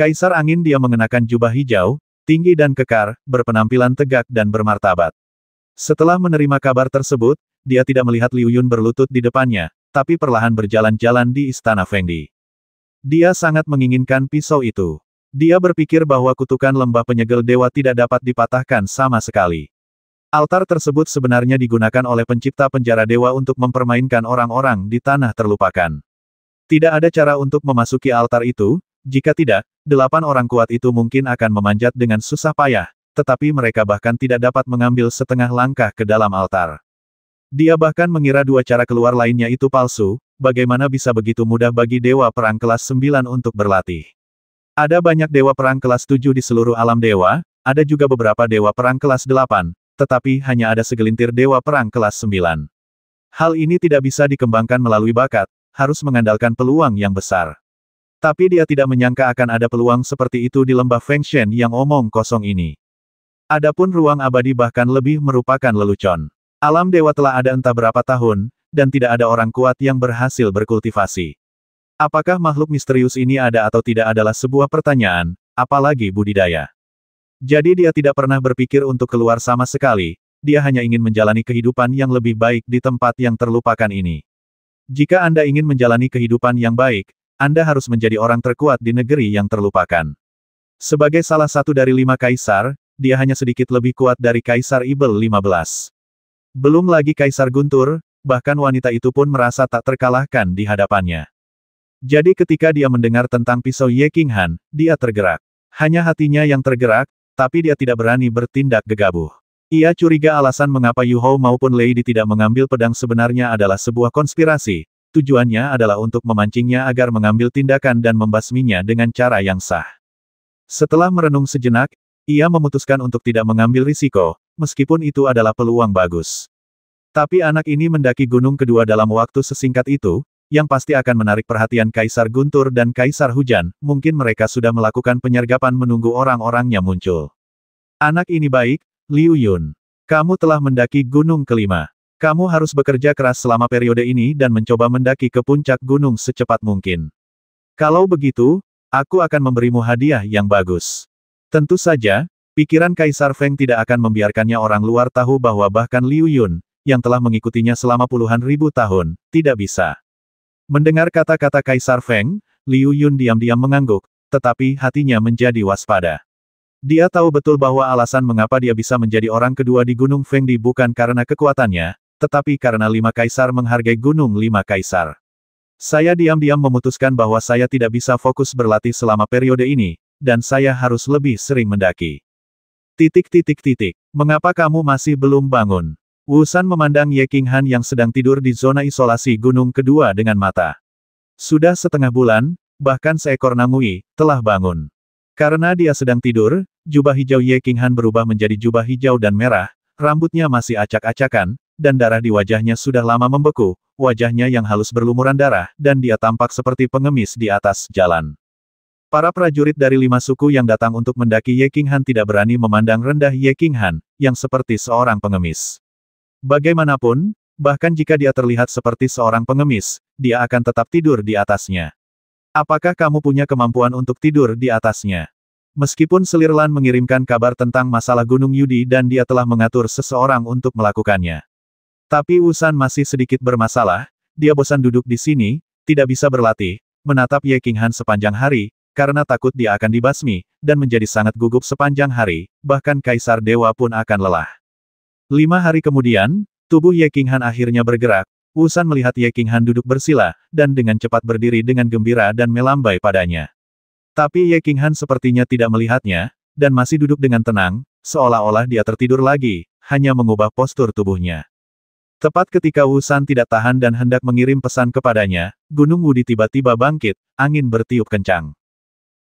Kaisar Angin dia mengenakan jubah hijau, tinggi dan kekar, berpenampilan tegak dan bermartabat. Setelah menerima kabar tersebut, dia tidak melihat Liu Yun berlutut di depannya, tapi perlahan berjalan-jalan di istana Fengdi. Dia sangat menginginkan pisau itu. Dia berpikir bahwa kutukan lembah penyegel dewa tidak dapat dipatahkan sama sekali. Altar tersebut sebenarnya digunakan oleh pencipta penjara dewa untuk mempermainkan orang-orang di tanah terlupakan. Tidak ada cara untuk memasuki altar itu, jika tidak, delapan orang kuat itu mungkin akan memanjat dengan susah payah, tetapi mereka bahkan tidak dapat mengambil setengah langkah ke dalam altar. Dia bahkan mengira dua cara keluar lainnya itu palsu, bagaimana bisa begitu mudah bagi dewa perang kelas 9 untuk berlatih. Ada banyak dewa perang kelas 7 di seluruh alam dewa, ada juga beberapa dewa perang kelas 8, tetapi hanya ada segelintir dewa perang kelas 9. Hal ini tidak bisa dikembangkan melalui bakat, harus mengandalkan peluang yang besar. Tapi dia tidak menyangka akan ada peluang seperti itu di lembah Feng Shen yang omong kosong ini. Adapun ruang abadi bahkan lebih merupakan lelucon. Alam dewa telah ada entah berapa tahun, dan tidak ada orang kuat yang berhasil berkultivasi. Apakah makhluk misterius ini ada atau tidak adalah sebuah pertanyaan, apalagi budidaya. Jadi dia tidak pernah berpikir untuk keluar sama sekali, dia hanya ingin menjalani kehidupan yang lebih baik di tempat yang terlupakan ini. Jika Anda ingin menjalani kehidupan yang baik, anda harus menjadi orang terkuat di negeri yang terlupakan. Sebagai salah satu dari lima kaisar, dia hanya sedikit lebih kuat dari Kaisar Ibel 15. Belum lagi Kaisar Guntur, bahkan wanita itu pun merasa tak terkalahkan di hadapannya. Jadi ketika dia mendengar tentang pisau Ye King Han, dia tergerak. Hanya hatinya yang tergerak, tapi dia tidak berani bertindak gegabah. Ia curiga alasan mengapa Yuhou maupun Lady tidak mengambil pedang sebenarnya adalah sebuah konspirasi, Tujuannya adalah untuk memancingnya agar mengambil tindakan dan membasminya dengan cara yang sah. Setelah merenung sejenak, ia memutuskan untuk tidak mengambil risiko, meskipun itu adalah peluang bagus. Tapi anak ini mendaki gunung kedua dalam waktu sesingkat itu, yang pasti akan menarik perhatian Kaisar Guntur dan Kaisar Hujan, mungkin mereka sudah melakukan penyergapan menunggu orang-orangnya muncul. Anak ini baik, Liu Yun. Kamu telah mendaki gunung kelima. Kamu harus bekerja keras selama periode ini dan mencoba mendaki ke puncak gunung secepat mungkin. Kalau begitu, aku akan memberimu hadiah yang bagus. Tentu saja, pikiran Kaisar Feng tidak akan membiarkannya orang luar tahu bahwa bahkan Liu Yun, yang telah mengikutinya selama puluhan ribu tahun, tidak bisa. Mendengar kata-kata Kaisar Feng, Liu Yun diam-diam mengangguk, tetapi hatinya menjadi waspada. Dia tahu betul bahwa alasan mengapa dia bisa menjadi orang kedua di Gunung Feng di bukan karena kekuatannya, tetapi karena lima kaisar menghargai gunung lima kaisar. Saya diam-diam memutuskan bahwa saya tidak bisa fokus berlatih selama periode ini, dan saya harus lebih sering mendaki. Titik titik titik. Mengapa kamu masih belum bangun? Wusan memandang Ye King Han yang sedang tidur di zona isolasi gunung kedua dengan mata. Sudah setengah bulan, bahkan seekor Nangui, telah bangun. Karena dia sedang tidur, jubah hijau Ye King Han berubah menjadi jubah hijau dan merah, rambutnya masih acak-acakan, dan darah di wajahnya sudah lama membeku, wajahnya yang halus berlumuran darah, dan dia tampak seperti pengemis di atas jalan. Para prajurit dari lima suku yang datang untuk mendaki Ye Han tidak berani memandang rendah Ye Han, yang seperti seorang pengemis. Bagaimanapun, bahkan jika dia terlihat seperti seorang pengemis, dia akan tetap tidur di atasnya. Apakah kamu punya kemampuan untuk tidur di atasnya? Meskipun Selirlan mengirimkan kabar tentang masalah Gunung Yudi dan dia telah mengatur seseorang untuk melakukannya. Tapi Usan masih sedikit bermasalah, dia bosan duduk di sini, tidak bisa berlatih, menatap Ye King Han sepanjang hari, karena takut dia akan dibasmi, dan menjadi sangat gugup sepanjang hari, bahkan Kaisar Dewa pun akan lelah. Lima hari kemudian, tubuh Ye King Han akhirnya bergerak, Usan melihat Ye King Han duduk bersila, dan dengan cepat berdiri dengan gembira dan melambai padanya. Tapi Ye King Han sepertinya tidak melihatnya, dan masih duduk dengan tenang, seolah-olah dia tertidur lagi, hanya mengubah postur tubuhnya. Tepat ketika Wu San tidak tahan dan hendak mengirim pesan kepadanya, Gunung Wudi tiba-tiba bangkit, angin bertiup kencang.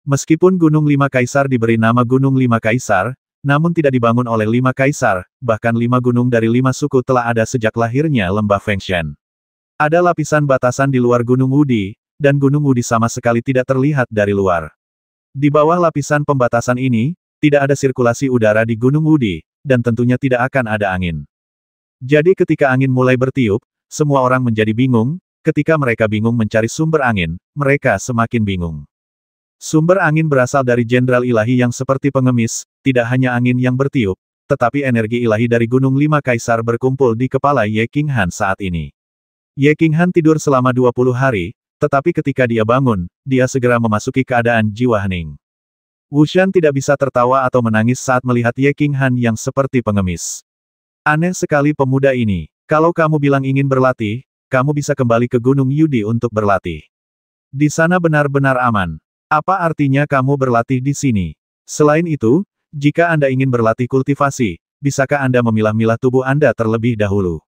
Meskipun Gunung Lima Kaisar diberi nama Gunung Lima Kaisar, namun tidak dibangun oleh lima kaisar, bahkan lima gunung dari lima suku telah ada sejak lahirnya lembah Fengshen. Ada lapisan batasan di luar Gunung Wudi, dan Gunung Wudi sama sekali tidak terlihat dari luar. Di bawah lapisan pembatasan ini, tidak ada sirkulasi udara di Gunung Wudi, dan tentunya tidak akan ada angin. Jadi ketika angin mulai bertiup, semua orang menjadi bingung, ketika mereka bingung mencari sumber angin, mereka semakin bingung. Sumber angin berasal dari jenderal ilahi yang seperti pengemis, tidak hanya angin yang bertiup, tetapi energi ilahi dari Gunung Lima Kaisar berkumpul di kepala Ye King Han saat ini. Ye King Han tidur selama 20 hari, tetapi ketika dia bangun, dia segera memasuki keadaan jiwa hening. Wushan tidak bisa tertawa atau menangis saat melihat Ye King Han yang seperti pengemis. Aneh sekali pemuda ini. Kalau kamu bilang ingin berlatih, kamu bisa kembali ke Gunung Yudi untuk berlatih. Di sana benar-benar aman. Apa artinya kamu berlatih di sini? Selain itu, jika Anda ingin berlatih kultivasi, bisakah Anda memilah-milah tubuh Anda terlebih dahulu?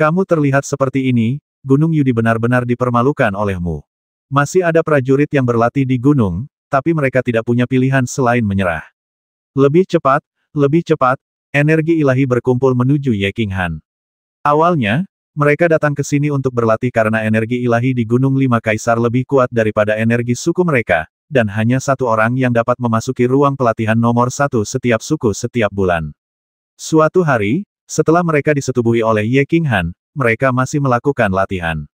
Kamu terlihat seperti ini, Gunung Yudi benar-benar dipermalukan olehmu. Masih ada prajurit yang berlatih di gunung, tapi mereka tidak punya pilihan selain menyerah. Lebih cepat, lebih cepat, Energi ilahi berkumpul menuju Ye King Han. Awalnya, mereka datang ke sini untuk berlatih karena energi ilahi di Gunung Lima Kaisar lebih kuat daripada energi suku mereka, dan hanya satu orang yang dapat memasuki ruang pelatihan nomor satu setiap suku setiap bulan. Suatu hari, setelah mereka disetubuhi oleh Ye King Han, mereka masih melakukan latihan.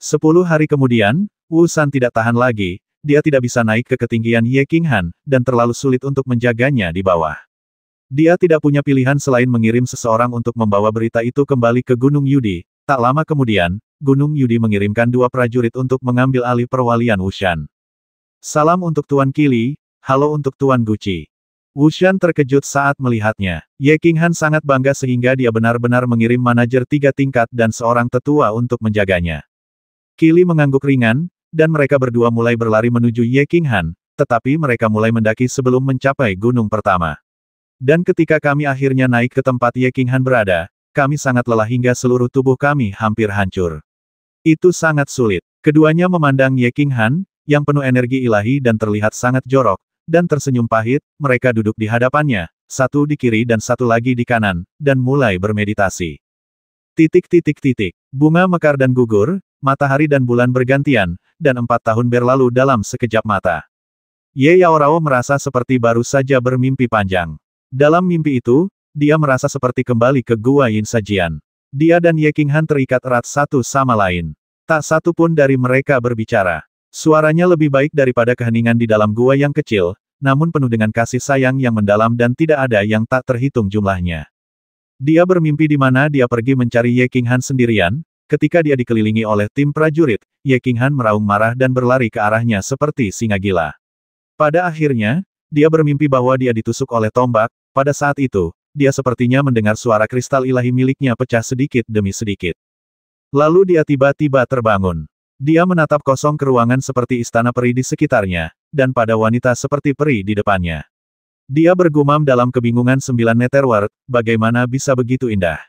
Sepuluh hari kemudian, Wu San tidak tahan lagi, dia tidak bisa naik ke ketinggian Ye King Han, dan terlalu sulit untuk menjaganya di bawah. Dia tidak punya pilihan selain mengirim seseorang untuk membawa berita itu kembali ke Gunung Yudi. Tak lama kemudian, Gunung Yudi mengirimkan dua prajurit untuk mengambil alih perwalian Wushan. Salam untuk Tuan Kili, halo untuk Tuan Gucci. Wushan terkejut saat melihatnya. Ye Qinghan sangat bangga sehingga dia benar-benar mengirim manajer tiga tingkat dan seorang tetua untuk menjaganya. Kili mengangguk ringan, dan mereka berdua mulai berlari menuju Ye Qinghan, tetapi mereka mulai mendaki sebelum mencapai gunung pertama. Dan ketika kami akhirnya naik ke tempat Ye Han berada, kami sangat lelah hingga seluruh tubuh kami hampir hancur. Itu sangat sulit. Keduanya memandang Ye Han, yang penuh energi ilahi dan terlihat sangat jorok, dan tersenyum pahit, mereka duduk di hadapannya, satu di kiri dan satu lagi di kanan, dan mulai bermeditasi. Titik-titik-titik, bunga mekar dan gugur, matahari dan bulan bergantian, dan empat tahun berlalu dalam sekejap mata. Ye Yaorao merasa seperti baru saja bermimpi panjang. Dalam mimpi itu, dia merasa seperti kembali ke Gua Yin Sajian. Dia dan Ye Qinghan terikat erat satu sama lain. Tak satu pun dari mereka berbicara. Suaranya lebih baik daripada keheningan di dalam gua yang kecil, namun penuh dengan kasih sayang yang mendalam dan tidak ada yang tak terhitung jumlahnya. Dia bermimpi di mana dia pergi mencari Ye Qinghan sendirian, ketika dia dikelilingi oleh tim prajurit, Ye Qinghan meraung marah dan berlari ke arahnya seperti singa gila. Pada akhirnya, dia bermimpi bahwa dia ditusuk oleh tombak, pada saat itu, dia sepertinya mendengar suara kristal ilahi miliknya pecah sedikit demi sedikit. Lalu dia tiba-tiba terbangun. Dia menatap kosong ke ruangan seperti istana peri di sekitarnya, dan pada wanita seperti peri di depannya. Dia bergumam dalam kebingungan sembilan Netherworld, bagaimana bisa begitu indah.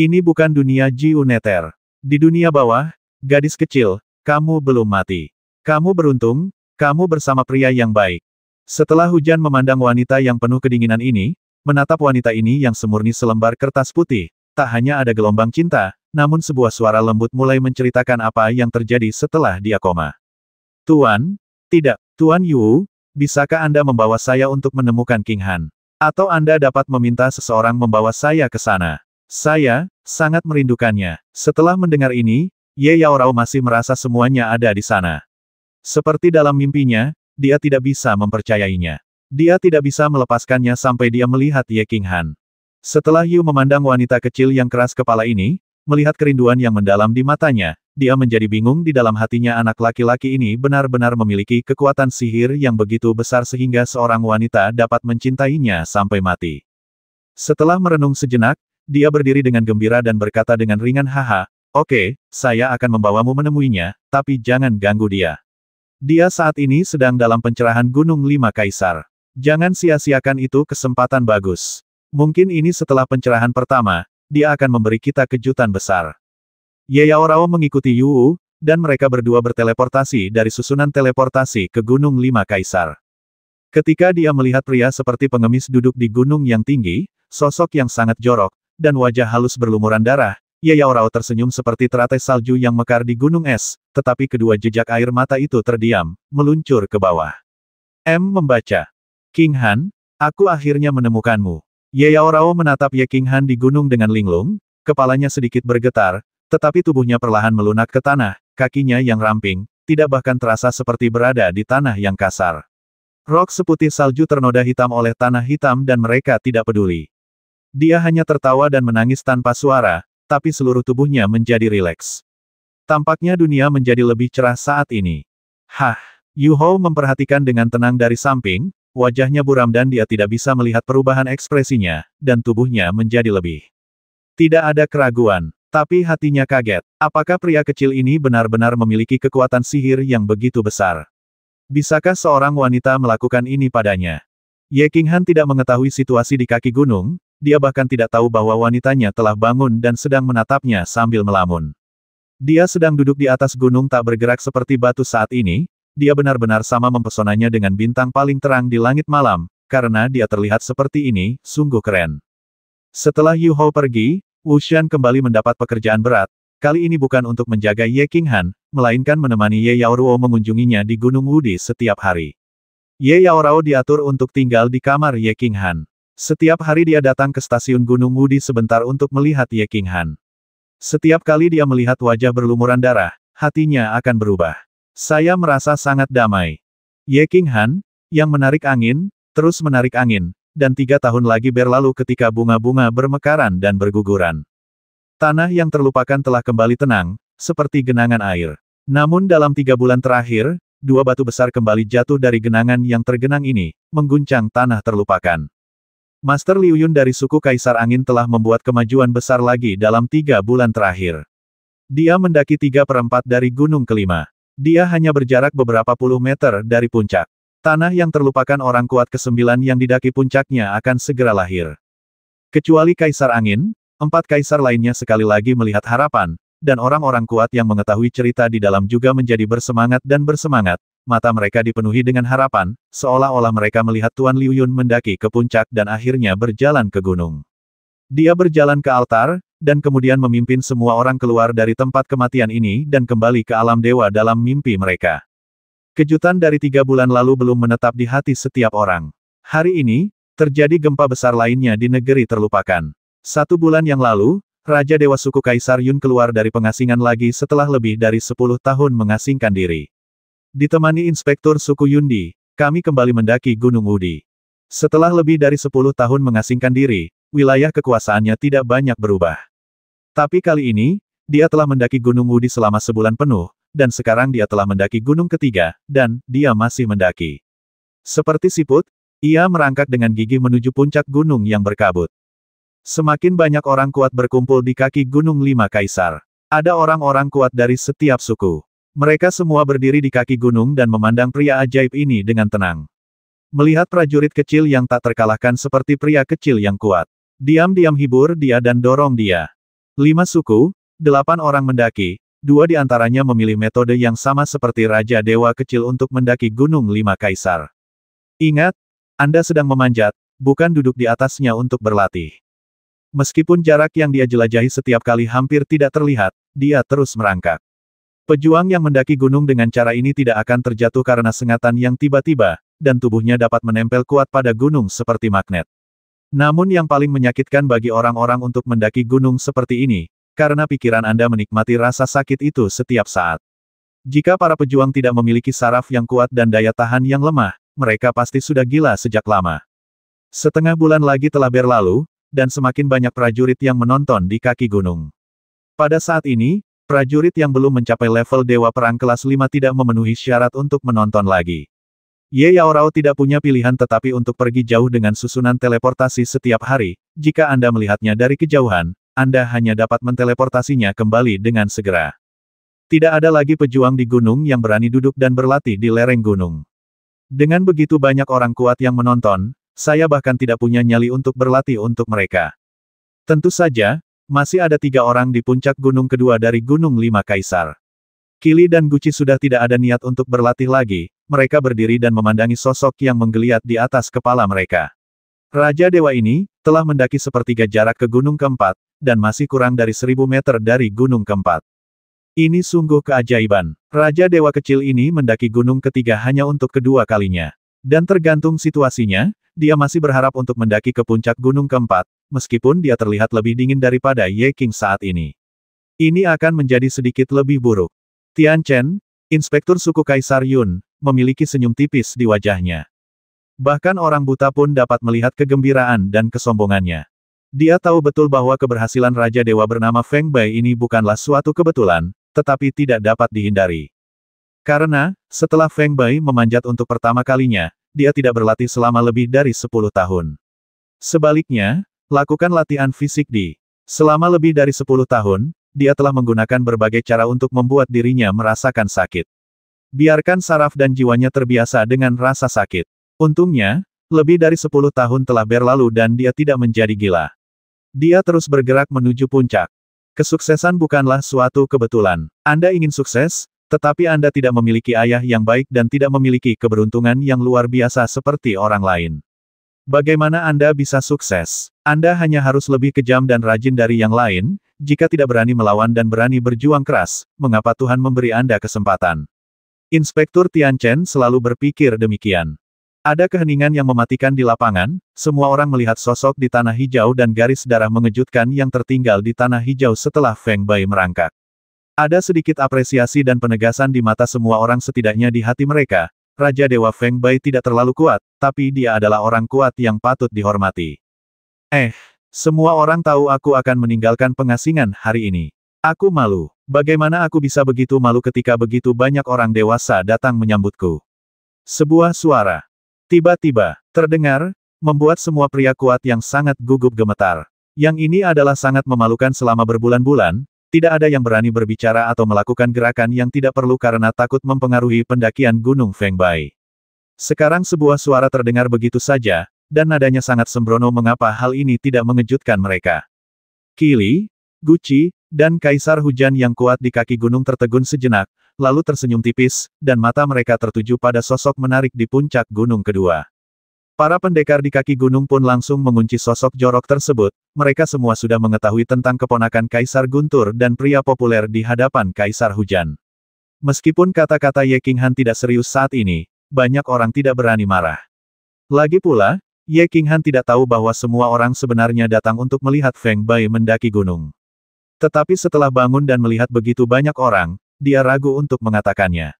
Ini bukan dunia Jiu Nether. Di dunia bawah, gadis kecil, kamu belum mati. Kamu beruntung, kamu bersama pria yang baik. Setelah hujan memandang wanita yang penuh kedinginan ini, Menatap wanita ini yang semurni selembar kertas putih, tak hanya ada gelombang cinta, namun sebuah suara lembut mulai menceritakan apa yang terjadi setelah dia koma. Tuan, tidak, Tuan Yu, bisakah Anda membawa saya untuk menemukan King Han? Atau Anda dapat meminta seseorang membawa saya ke sana? Saya, sangat merindukannya. Setelah mendengar ini, Ye Yaorao masih merasa semuanya ada di sana. Seperti dalam mimpinya, dia tidak bisa mempercayainya. Dia tidak bisa melepaskannya sampai dia melihat Ye King Han. Setelah Yu memandang wanita kecil yang keras kepala ini, melihat kerinduan yang mendalam di matanya, dia menjadi bingung di dalam hatinya anak laki-laki ini benar-benar memiliki kekuatan sihir yang begitu besar sehingga seorang wanita dapat mencintainya sampai mati. Setelah merenung sejenak, dia berdiri dengan gembira dan berkata dengan ringan haha, Oke, okay, saya akan membawamu menemuinya, tapi jangan ganggu dia. Dia saat ini sedang dalam pencerahan Gunung Lima Kaisar. Jangan sia-siakan itu kesempatan bagus. Mungkin ini setelah pencerahan pertama, dia akan memberi kita kejutan besar. Yeyao Rao mengikuti Yu dan mereka berdua berteleportasi dari susunan teleportasi ke Gunung Lima Kaisar. Ketika dia melihat pria seperti pengemis duduk di gunung yang tinggi, sosok yang sangat jorok, dan wajah halus berlumuran darah, Yeyao Rao tersenyum seperti teratai salju yang mekar di gunung es, tetapi kedua jejak air mata itu terdiam, meluncur ke bawah. M membaca. King Han, aku akhirnya menemukanmu. Ye Yao menatap Ye King Han di gunung dengan linglung, kepalanya sedikit bergetar, tetapi tubuhnya perlahan melunak ke tanah, kakinya yang ramping, tidak bahkan terasa seperti berada di tanah yang kasar. Rok seputih salju ternoda hitam oleh tanah hitam dan mereka tidak peduli. Dia hanya tertawa dan menangis tanpa suara, tapi seluruh tubuhnya menjadi rileks. Tampaknya dunia menjadi lebih cerah saat ini. Hah, Yuho memperhatikan dengan tenang dari samping, Wajahnya buram dan dia tidak bisa melihat perubahan ekspresinya, dan tubuhnya menjadi lebih. Tidak ada keraguan, tapi hatinya kaget. Apakah pria kecil ini benar-benar memiliki kekuatan sihir yang begitu besar? Bisakah seorang wanita melakukan ini padanya? Ye Han tidak mengetahui situasi di kaki gunung, dia bahkan tidak tahu bahwa wanitanya telah bangun dan sedang menatapnya sambil melamun. Dia sedang duduk di atas gunung tak bergerak seperti batu saat ini, dia benar-benar sama mempesonanya dengan bintang paling terang di langit malam, karena dia terlihat seperti ini, sungguh keren. Setelah Yu Hou pergi, Wu Xian kembali mendapat pekerjaan berat, kali ini bukan untuk menjaga Ye Han, melainkan menemani Ye Yao Ruo mengunjunginya di Gunung Wudi setiap hari. Ye Yao Rao diatur untuk tinggal di kamar Ye Han. Setiap hari dia datang ke stasiun Gunung Wudi sebentar untuk melihat Ye Han. Setiap kali dia melihat wajah berlumuran darah, hatinya akan berubah. Saya merasa sangat damai. Ye King Han, yang menarik angin, terus menarik angin, dan tiga tahun lagi berlalu ketika bunga-bunga bermekaran dan berguguran. Tanah yang terlupakan telah kembali tenang, seperti genangan air. Namun dalam tiga bulan terakhir, dua batu besar kembali jatuh dari genangan yang tergenang ini, mengguncang tanah terlupakan. Master Liu Yun dari suku Kaisar Angin telah membuat kemajuan besar lagi dalam tiga bulan terakhir. Dia mendaki tiga perempat dari gunung kelima. Dia hanya berjarak beberapa puluh meter dari puncak. Tanah yang terlupakan orang kuat ke sembilan yang didaki puncaknya akan segera lahir. Kecuali Kaisar Angin, empat kaisar lainnya sekali lagi melihat harapan, dan orang-orang kuat yang mengetahui cerita di dalam juga menjadi bersemangat dan bersemangat, mata mereka dipenuhi dengan harapan, seolah-olah mereka melihat Tuan Liu Yun mendaki ke puncak dan akhirnya berjalan ke gunung. Dia berjalan ke altar, dan kemudian memimpin semua orang keluar dari tempat kematian ini dan kembali ke alam dewa dalam mimpi mereka. Kejutan dari tiga bulan lalu belum menetap di hati setiap orang. Hari ini, terjadi gempa besar lainnya di negeri terlupakan. Satu bulan yang lalu, Raja Dewa Suku Kaisar Yun keluar dari pengasingan lagi setelah lebih dari sepuluh tahun mengasingkan diri. Ditemani Inspektur Suku Yundi, kami kembali mendaki Gunung Udi. Setelah lebih dari sepuluh tahun mengasingkan diri, wilayah kekuasaannya tidak banyak berubah. Tapi kali ini, dia telah mendaki Gunung Wudi selama sebulan penuh, dan sekarang dia telah mendaki gunung ketiga, dan dia masih mendaki. Seperti siput, ia merangkak dengan gigi menuju puncak gunung yang berkabut. Semakin banyak orang kuat berkumpul di kaki Gunung Lima Kaisar. Ada orang-orang kuat dari setiap suku. Mereka semua berdiri di kaki gunung dan memandang pria ajaib ini dengan tenang. Melihat prajurit kecil yang tak terkalahkan seperti pria kecil yang kuat. Diam-diam hibur dia dan dorong dia. Lima suku, delapan orang mendaki, dua di antaranya memilih metode yang sama seperti Raja Dewa Kecil untuk mendaki Gunung Lima Kaisar. Ingat, Anda sedang memanjat, bukan duduk di atasnya untuk berlatih. Meskipun jarak yang dia jelajahi setiap kali hampir tidak terlihat, dia terus merangkak. Pejuang yang mendaki gunung dengan cara ini tidak akan terjatuh karena sengatan yang tiba-tiba, dan tubuhnya dapat menempel kuat pada gunung seperti magnet. Namun yang paling menyakitkan bagi orang-orang untuk mendaki gunung seperti ini, karena pikiran Anda menikmati rasa sakit itu setiap saat. Jika para pejuang tidak memiliki saraf yang kuat dan daya tahan yang lemah, mereka pasti sudah gila sejak lama. Setengah bulan lagi telah berlalu, dan semakin banyak prajurit yang menonton di kaki gunung. Pada saat ini, prajurit yang belum mencapai level Dewa Perang kelas 5 tidak memenuhi syarat untuk menonton lagi. Ye Yaorao tidak punya pilihan tetapi untuk pergi jauh dengan susunan teleportasi setiap hari, jika Anda melihatnya dari kejauhan, Anda hanya dapat menteleportasinya kembali dengan segera. Tidak ada lagi pejuang di gunung yang berani duduk dan berlatih di lereng gunung. Dengan begitu banyak orang kuat yang menonton, saya bahkan tidak punya nyali untuk berlatih untuk mereka. Tentu saja, masih ada tiga orang di puncak gunung kedua dari Gunung Lima Kaisar. Kili dan Gucci sudah tidak ada niat untuk berlatih lagi, mereka berdiri dan memandangi sosok yang menggeliat di atas kepala mereka. Raja Dewa ini, telah mendaki sepertiga jarak ke gunung keempat, dan masih kurang dari seribu meter dari gunung keempat. Ini sungguh keajaiban. Raja Dewa kecil ini mendaki gunung ketiga hanya untuk kedua kalinya. Dan tergantung situasinya, dia masih berharap untuk mendaki ke puncak gunung keempat, meskipun dia terlihat lebih dingin daripada Ye King saat ini. Ini akan menjadi sedikit lebih buruk. Tian Chen, Inspektur Suku Kaisar Yun, memiliki senyum tipis di wajahnya. Bahkan orang buta pun dapat melihat kegembiraan dan kesombongannya. Dia tahu betul bahwa keberhasilan Raja Dewa bernama Feng Bai ini bukanlah suatu kebetulan, tetapi tidak dapat dihindari. Karena, setelah Feng Bai memanjat untuk pertama kalinya, dia tidak berlatih selama lebih dari 10 tahun. Sebaliknya, lakukan latihan fisik di selama lebih dari 10 tahun, dia telah menggunakan berbagai cara untuk membuat dirinya merasakan sakit. Biarkan saraf dan jiwanya terbiasa dengan rasa sakit. Untungnya, lebih dari sepuluh tahun telah berlalu dan dia tidak menjadi gila. Dia terus bergerak menuju puncak. Kesuksesan bukanlah suatu kebetulan. Anda ingin sukses, tetapi Anda tidak memiliki ayah yang baik dan tidak memiliki keberuntungan yang luar biasa seperti orang lain. Bagaimana Anda bisa sukses? Anda hanya harus lebih kejam dan rajin dari yang lain, jika tidak berani melawan dan berani berjuang keras, mengapa Tuhan memberi Anda kesempatan? Inspektur Tian Chen selalu berpikir demikian. Ada keheningan yang mematikan di lapangan, semua orang melihat sosok di tanah hijau dan garis darah mengejutkan yang tertinggal di tanah hijau setelah Feng Bai merangkak. Ada sedikit apresiasi dan penegasan di mata semua orang setidaknya di hati mereka, Raja Dewa Feng Bai tidak terlalu kuat, tapi dia adalah orang kuat yang patut dihormati. Eh, semua orang tahu aku akan meninggalkan pengasingan hari ini. Aku malu. Bagaimana aku bisa begitu malu ketika begitu banyak orang dewasa datang menyambutku? Sebuah suara. Tiba-tiba, terdengar, membuat semua pria kuat yang sangat gugup gemetar. Yang ini adalah sangat memalukan selama berbulan-bulan, tidak ada yang berani berbicara atau melakukan gerakan yang tidak perlu karena takut mempengaruhi pendakian Gunung Fengbai. Sekarang sebuah suara terdengar begitu saja, dan nadanya sangat sembrono mengapa hal ini tidak mengejutkan mereka. Kili, Gucci. Dan kaisar hujan yang kuat di kaki gunung tertegun sejenak, lalu tersenyum tipis, dan mata mereka tertuju pada sosok menarik di puncak gunung kedua. Para pendekar di kaki gunung pun langsung mengunci sosok jorok tersebut, mereka semua sudah mengetahui tentang keponakan Kaisar Guntur dan pria populer di hadapan Kaisar Hujan. Meskipun kata-kata Ye Han tidak serius saat ini, banyak orang tidak berani marah. Lagi pula, Ye Han tidak tahu bahwa semua orang sebenarnya datang untuk melihat Feng Bai mendaki gunung. Tetapi setelah bangun dan melihat begitu banyak orang, dia ragu untuk mengatakannya.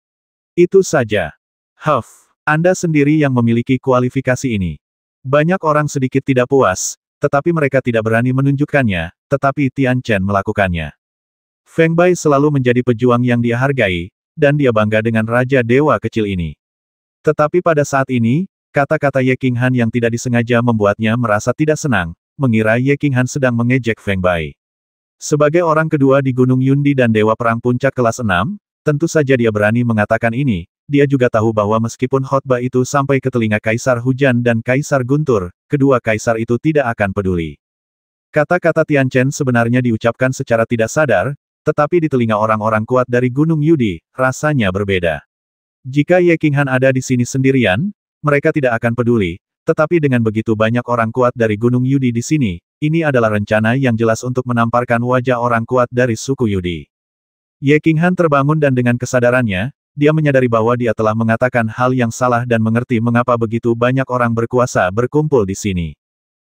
Itu saja. Huff, Anda sendiri yang memiliki kualifikasi ini. Banyak orang sedikit tidak puas, tetapi mereka tidak berani menunjukkannya, tetapi Tian Chen melakukannya. Feng Bai selalu menjadi pejuang yang dia hargai, dan dia bangga dengan Raja Dewa kecil ini. Tetapi pada saat ini, kata-kata Ye King Han yang tidak disengaja membuatnya merasa tidak senang, mengira Ye King Han sedang mengejek Feng Bai. Sebagai orang kedua di Gunung Yundi dan Dewa Perang Puncak kelas 6, tentu saja dia berani mengatakan ini, dia juga tahu bahwa meskipun khotbah itu sampai ke telinga Kaisar Hujan dan Kaisar Guntur, kedua kaisar itu tidak akan peduli. Kata-kata Tian Chen sebenarnya diucapkan secara tidak sadar, tetapi di telinga orang-orang kuat dari Gunung Yudi, rasanya berbeda. Jika Ye Han ada di sini sendirian, mereka tidak akan peduli, tetapi dengan begitu banyak orang kuat dari Gunung Yudi di sini, ini adalah rencana yang jelas untuk menamparkan wajah orang kuat dari suku Yudi. Ye Qinghan terbangun dan dengan kesadarannya, dia menyadari bahwa dia telah mengatakan hal yang salah dan mengerti mengapa begitu banyak orang berkuasa berkumpul di sini.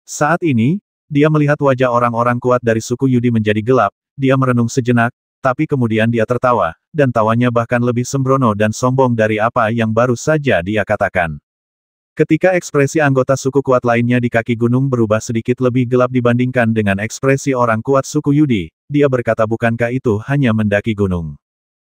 Saat ini, dia melihat wajah orang-orang kuat dari suku Yudi menjadi gelap, dia merenung sejenak, tapi kemudian dia tertawa, dan tawanya bahkan lebih sembrono dan sombong dari apa yang baru saja dia katakan. Ketika ekspresi anggota suku kuat lainnya di kaki gunung berubah sedikit lebih gelap dibandingkan dengan ekspresi orang kuat suku Yudi, dia berkata bukankah itu hanya mendaki gunung.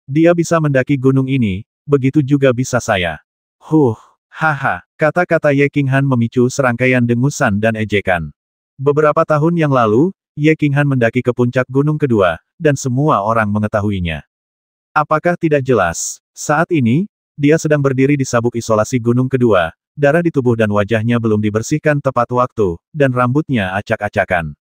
Dia bisa mendaki gunung ini, begitu juga bisa saya. Huh, haha, kata-kata Ye King Han memicu serangkaian dengusan dan ejekan. Beberapa tahun yang lalu, Ye King Han mendaki ke puncak gunung kedua, dan semua orang mengetahuinya. Apakah tidak jelas? Saat ini, dia sedang berdiri di sabuk isolasi gunung kedua, darah di tubuh dan wajahnya belum dibersihkan tepat waktu, dan rambutnya acak-acakan.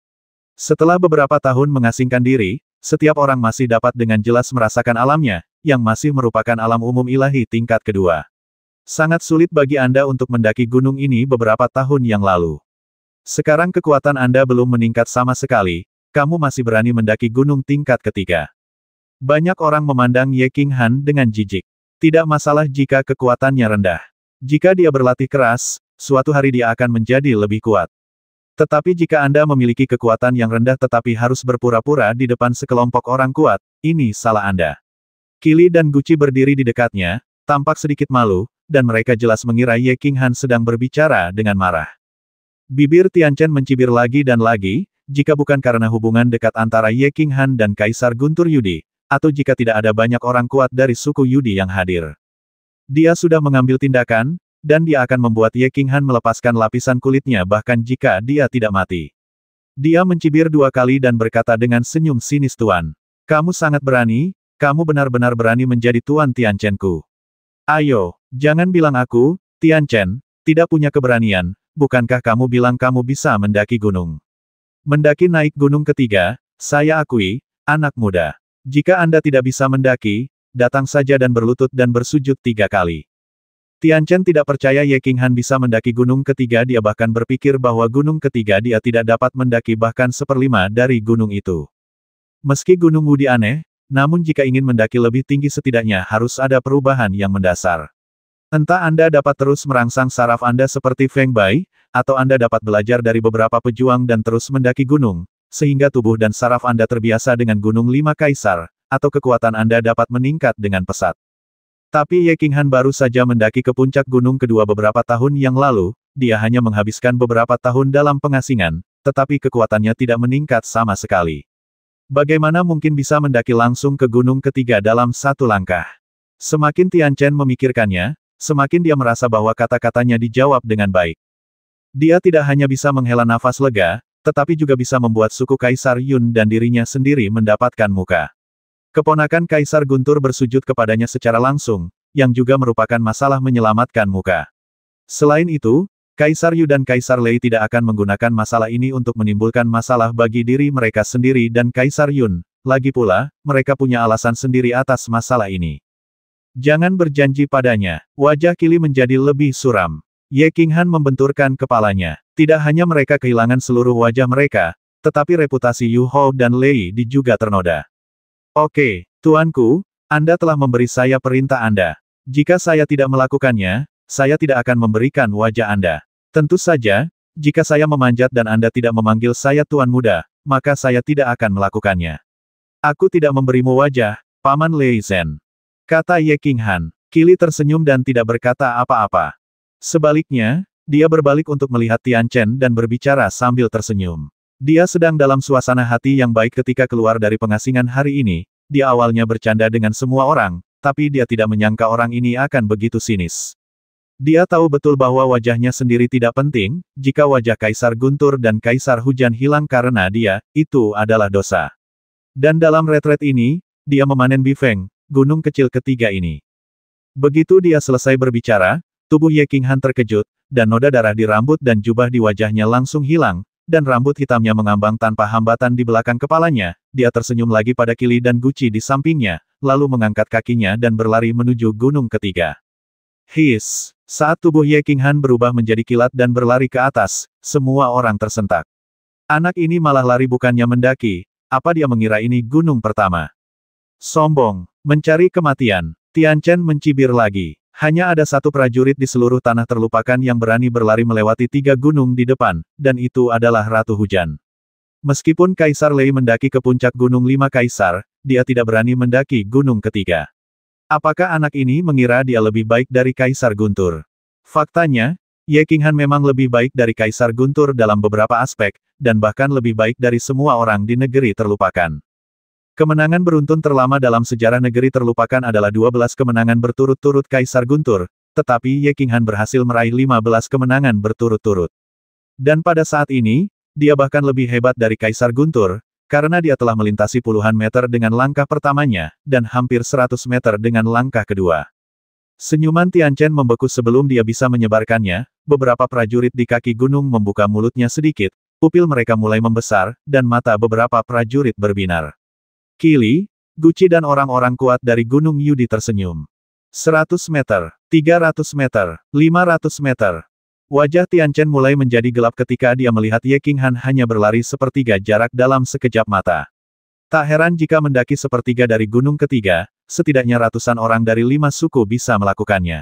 Setelah beberapa tahun mengasingkan diri, setiap orang masih dapat dengan jelas merasakan alamnya, yang masih merupakan alam umum ilahi tingkat kedua. Sangat sulit bagi Anda untuk mendaki gunung ini beberapa tahun yang lalu. Sekarang kekuatan Anda belum meningkat sama sekali, kamu masih berani mendaki gunung tingkat ketiga. Banyak orang memandang Ye King Han dengan jijik. Tidak masalah jika kekuatannya rendah. Jika dia berlatih keras, suatu hari dia akan menjadi lebih kuat. Tetapi jika Anda memiliki kekuatan yang rendah tetapi harus berpura-pura di depan sekelompok orang kuat, ini salah Anda. Kili dan Gucci berdiri di dekatnya, tampak sedikit malu, dan mereka jelas mengira Ye King Han sedang berbicara dengan marah. Bibir Tian Chen mencibir lagi dan lagi, jika bukan karena hubungan dekat antara Ye King Han dan Kaisar Guntur Yudi, atau jika tidak ada banyak orang kuat dari suku Yudi yang hadir. Dia sudah mengambil tindakan, dan dia akan membuat Ye King Han melepaskan lapisan kulitnya bahkan jika dia tidak mati. Dia mencibir dua kali dan berkata dengan senyum sinis Tuan. Kamu sangat berani, kamu benar-benar berani menjadi Tuan Tianchenku. Ayo, jangan bilang aku, Tianchen, tidak punya keberanian, bukankah kamu bilang kamu bisa mendaki gunung? Mendaki naik gunung ketiga, saya akui, anak muda. Jika Anda tidak bisa mendaki, datang saja dan berlutut dan bersujud tiga kali. Tian Chen tidak percaya Ye King Han bisa mendaki gunung ketiga dia bahkan berpikir bahwa gunung ketiga dia tidak dapat mendaki bahkan seperlima dari gunung itu. Meski gunung Wudi aneh, namun jika ingin mendaki lebih tinggi setidaknya harus ada perubahan yang mendasar. Entah Anda dapat terus merangsang saraf Anda seperti Feng Bai, atau Anda dapat belajar dari beberapa pejuang dan terus mendaki gunung, sehingga tubuh dan saraf Anda terbiasa dengan gunung lima kaisar, atau kekuatan Anda dapat meningkat dengan pesat. Tapi Ye Qinghan baru saja mendaki ke puncak gunung kedua beberapa tahun yang lalu, dia hanya menghabiskan beberapa tahun dalam pengasingan, tetapi kekuatannya tidak meningkat sama sekali. Bagaimana mungkin bisa mendaki langsung ke gunung ketiga dalam satu langkah? Semakin Tian Chen memikirkannya, semakin dia merasa bahwa kata-katanya dijawab dengan baik. Dia tidak hanya bisa menghela nafas lega, tetapi juga bisa membuat suku Kaisar Yun dan dirinya sendiri mendapatkan muka. Keponakan Kaisar Guntur bersujud kepadanya secara langsung, yang juga merupakan masalah menyelamatkan muka. Selain itu, Kaisar Yu dan Kaisar Lei tidak akan menggunakan masalah ini untuk menimbulkan masalah bagi diri mereka sendiri dan Kaisar Yun. Lagi pula, mereka punya alasan sendiri atas masalah ini. Jangan berjanji padanya. Wajah Kili menjadi lebih suram. Ye Qinghan membenturkan kepalanya. Tidak hanya mereka kehilangan seluruh wajah mereka, tetapi reputasi Yu Hou dan Lei di juga ternoda. Oke, tuanku, Anda telah memberi saya perintah Anda. Jika saya tidak melakukannya, saya tidak akan memberikan wajah Anda. Tentu saja, jika saya memanjat dan Anda tidak memanggil saya tuan muda, maka saya tidak akan melakukannya. Aku tidak memberimu wajah, Paman Lei Zhen. Kata Ye King Han. Kili tersenyum dan tidak berkata apa-apa. Sebaliknya, dia berbalik untuk melihat Tian Chen dan berbicara sambil tersenyum. Dia sedang dalam suasana hati yang baik ketika keluar dari pengasingan hari ini, dia awalnya bercanda dengan semua orang, tapi dia tidak menyangka orang ini akan begitu sinis. Dia tahu betul bahwa wajahnya sendiri tidak penting, jika wajah Kaisar Guntur dan Kaisar Hujan hilang karena dia, itu adalah dosa. Dan dalam retret ini, dia memanen Bifeng, gunung kecil ketiga ini. Begitu dia selesai berbicara, tubuh Ye King terkejut, dan noda darah di rambut dan jubah di wajahnya langsung hilang, dan rambut hitamnya mengambang tanpa hambatan di belakang kepalanya, dia tersenyum lagi pada Kili dan Guci di sampingnya, lalu mengangkat kakinya dan berlari menuju gunung ketiga. His! Saat tubuh Ye King Han berubah menjadi kilat dan berlari ke atas, semua orang tersentak. Anak ini malah lari bukannya mendaki, apa dia mengira ini gunung pertama? Sombong, mencari kematian, Tian Chen mencibir lagi. Hanya ada satu prajurit di seluruh tanah terlupakan yang berani berlari melewati tiga gunung di depan, dan itu adalah Ratu Hujan. Meskipun Kaisar Lei mendaki ke puncak Gunung Lima Kaisar, dia tidak berani mendaki gunung ketiga. Apakah anak ini mengira dia lebih baik dari Kaisar Guntur? Faktanya, Ye Qinghan memang lebih baik dari Kaisar Guntur dalam beberapa aspek, dan bahkan lebih baik dari semua orang di negeri terlupakan. Kemenangan beruntun terlama dalam sejarah negeri terlupakan adalah 12 kemenangan berturut-turut Kaisar Guntur, tetapi Ye Qinghan berhasil meraih 15 kemenangan berturut-turut. Dan pada saat ini, dia bahkan lebih hebat dari Kaisar Guntur, karena dia telah melintasi puluhan meter dengan langkah pertamanya, dan hampir 100 meter dengan langkah kedua. Senyuman Tian Chen membeku sebelum dia bisa menyebarkannya, beberapa prajurit di kaki gunung membuka mulutnya sedikit, pupil mereka mulai membesar, dan mata beberapa prajurit berbinar. Kili, Gucci dan orang-orang kuat dari Gunung Yudi tersenyum. 100 meter, 300 meter, 500 meter. Wajah Tian Chen mulai menjadi gelap ketika dia melihat Ye Han hanya berlari sepertiga jarak dalam sekejap mata. Tak heran jika mendaki sepertiga dari gunung ketiga, setidaknya ratusan orang dari lima suku bisa melakukannya.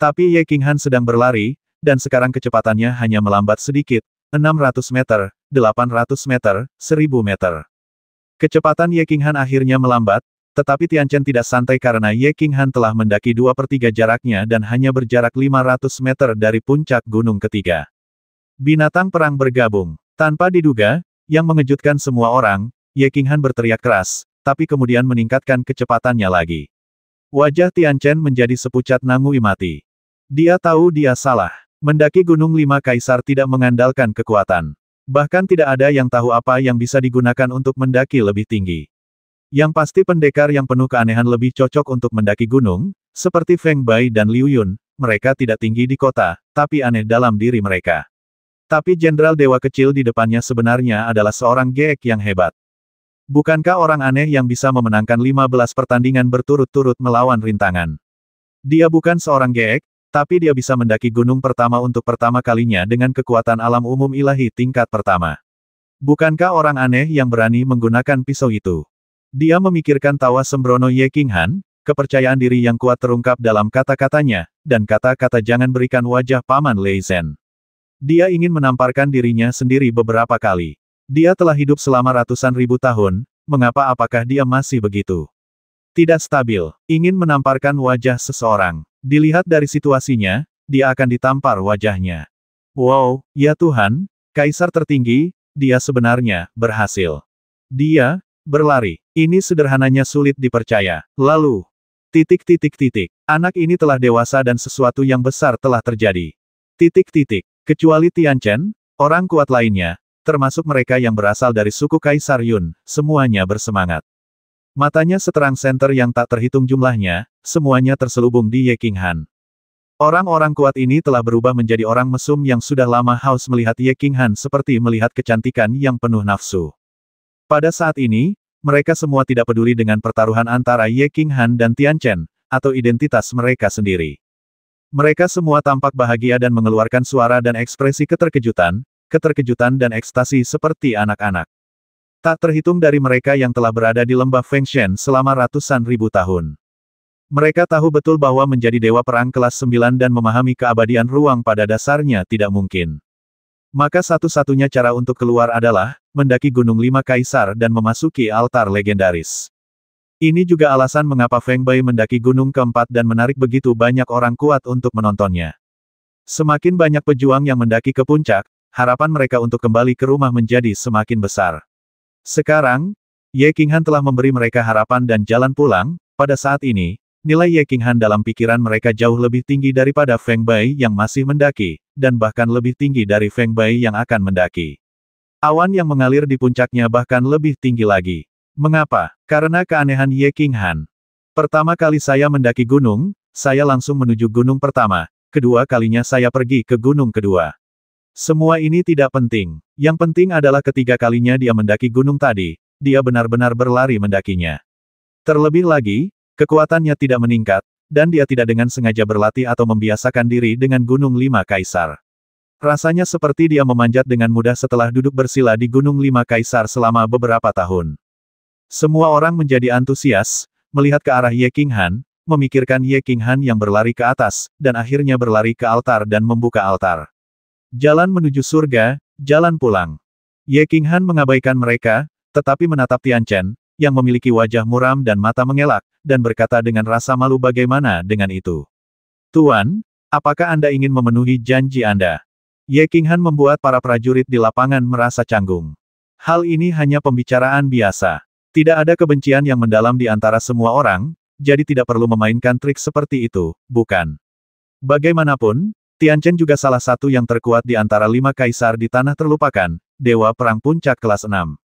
Tapi Ye Han sedang berlari, dan sekarang kecepatannya hanya melambat sedikit, 600 meter, 800 meter, 1000 meter. Kecepatan Ye Qinghan akhirnya melambat, tetapi Tian Chen tidak santai karena Ye Qinghan telah mendaki dua per tiga jaraknya dan hanya berjarak 500 meter dari puncak gunung ketiga. Binatang perang bergabung. Tanpa diduga, yang mengejutkan semua orang, Ye Qinghan berteriak keras, tapi kemudian meningkatkan kecepatannya lagi. Wajah Tian Chen menjadi sepucat nangui mati. Dia tahu dia salah. Mendaki Gunung Lima Kaisar tidak mengandalkan kekuatan. Bahkan tidak ada yang tahu apa yang bisa digunakan untuk mendaki lebih tinggi. Yang pasti pendekar yang penuh keanehan lebih cocok untuk mendaki gunung, seperti Feng Bai dan Liu Yun, mereka tidak tinggi di kota, tapi aneh dalam diri mereka. Tapi jenderal dewa kecil di depannya sebenarnya adalah seorang geek yang hebat. Bukankah orang aneh yang bisa memenangkan 15 pertandingan berturut-turut melawan rintangan? Dia bukan seorang geek, tapi dia bisa mendaki gunung pertama untuk pertama kalinya dengan kekuatan alam umum ilahi tingkat pertama. Bukankah orang aneh yang berani menggunakan pisau itu? Dia memikirkan tawa sembrono Ye King Han, kepercayaan diri yang kuat terungkap dalam kata-katanya, dan kata-kata jangan berikan wajah paman Lei Zhen. Dia ingin menamparkan dirinya sendiri beberapa kali. Dia telah hidup selama ratusan ribu tahun, mengapa apakah dia masih begitu? Tidak stabil, ingin menamparkan wajah seseorang. Dilihat dari situasinya, dia akan ditampar wajahnya. Wow, ya Tuhan, kaisar tertinggi, dia sebenarnya berhasil. Dia berlari. Ini sederhananya sulit dipercaya. Lalu, titik-titik-titik, anak ini telah dewasa dan sesuatu yang besar telah terjadi. Titik-titik, kecuali Tian Chen, orang kuat lainnya, termasuk mereka yang berasal dari suku Kaisar Yun, semuanya bersemangat. Matanya seterang senter yang tak terhitung jumlahnya, semuanya terselubung di Ye King Han. Orang-orang kuat ini telah berubah menjadi orang mesum yang sudah lama haus melihat Ye King Han seperti melihat kecantikan yang penuh nafsu. Pada saat ini, mereka semua tidak peduli dengan pertaruhan antara Ye King Han dan Tian Chen, atau identitas mereka sendiri. Mereka semua tampak bahagia dan mengeluarkan suara dan ekspresi keterkejutan, keterkejutan dan ekstasi seperti anak-anak. Tak terhitung dari mereka yang telah berada di lembah Fengshen selama ratusan ribu tahun. Mereka tahu betul bahwa menjadi dewa perang kelas 9 dan memahami keabadian ruang pada dasarnya tidak mungkin. Maka satu-satunya cara untuk keluar adalah, mendaki Gunung Lima Kaisar dan memasuki altar legendaris. Ini juga alasan mengapa Feng Bai mendaki gunung keempat dan menarik begitu banyak orang kuat untuk menontonnya. Semakin banyak pejuang yang mendaki ke puncak, harapan mereka untuk kembali ke rumah menjadi semakin besar. Sekarang, Ye Qinghan telah memberi mereka harapan dan jalan pulang, pada saat ini, nilai Ye Qinghan dalam pikiran mereka jauh lebih tinggi daripada Feng Bai yang masih mendaki, dan bahkan lebih tinggi dari Feng Bai yang akan mendaki. Awan yang mengalir di puncaknya bahkan lebih tinggi lagi. Mengapa? Karena keanehan Ye Qinghan. Pertama kali saya mendaki gunung, saya langsung menuju gunung pertama, kedua kalinya saya pergi ke gunung kedua. Semua ini tidak penting. Yang penting adalah ketiga kalinya dia mendaki gunung tadi, dia benar-benar berlari mendakinya. Terlebih lagi, kekuatannya tidak meningkat, dan dia tidak dengan sengaja berlatih atau membiasakan diri dengan Gunung Lima Kaisar. Rasanya seperti dia memanjat dengan mudah setelah duduk bersila di Gunung Lima Kaisar selama beberapa tahun. Semua orang menjadi antusias, melihat ke arah Ye King Han, memikirkan Ye King Han yang berlari ke atas, dan akhirnya berlari ke altar dan membuka altar. Jalan menuju surga, jalan pulang. Ye King Han mengabaikan mereka, tetapi menatap Tian Chen, yang memiliki wajah muram dan mata mengelak, dan berkata dengan rasa malu bagaimana dengan itu. Tuan, apakah Anda ingin memenuhi janji Anda? Ye King Han membuat para prajurit di lapangan merasa canggung. Hal ini hanya pembicaraan biasa. Tidak ada kebencian yang mendalam di antara semua orang, jadi tidak perlu memainkan trik seperti itu, bukan? Bagaimanapun, Tian Chen juga salah satu yang terkuat di antara lima kaisar di tanah terlupakan, Dewa Perang Puncak kelas 6.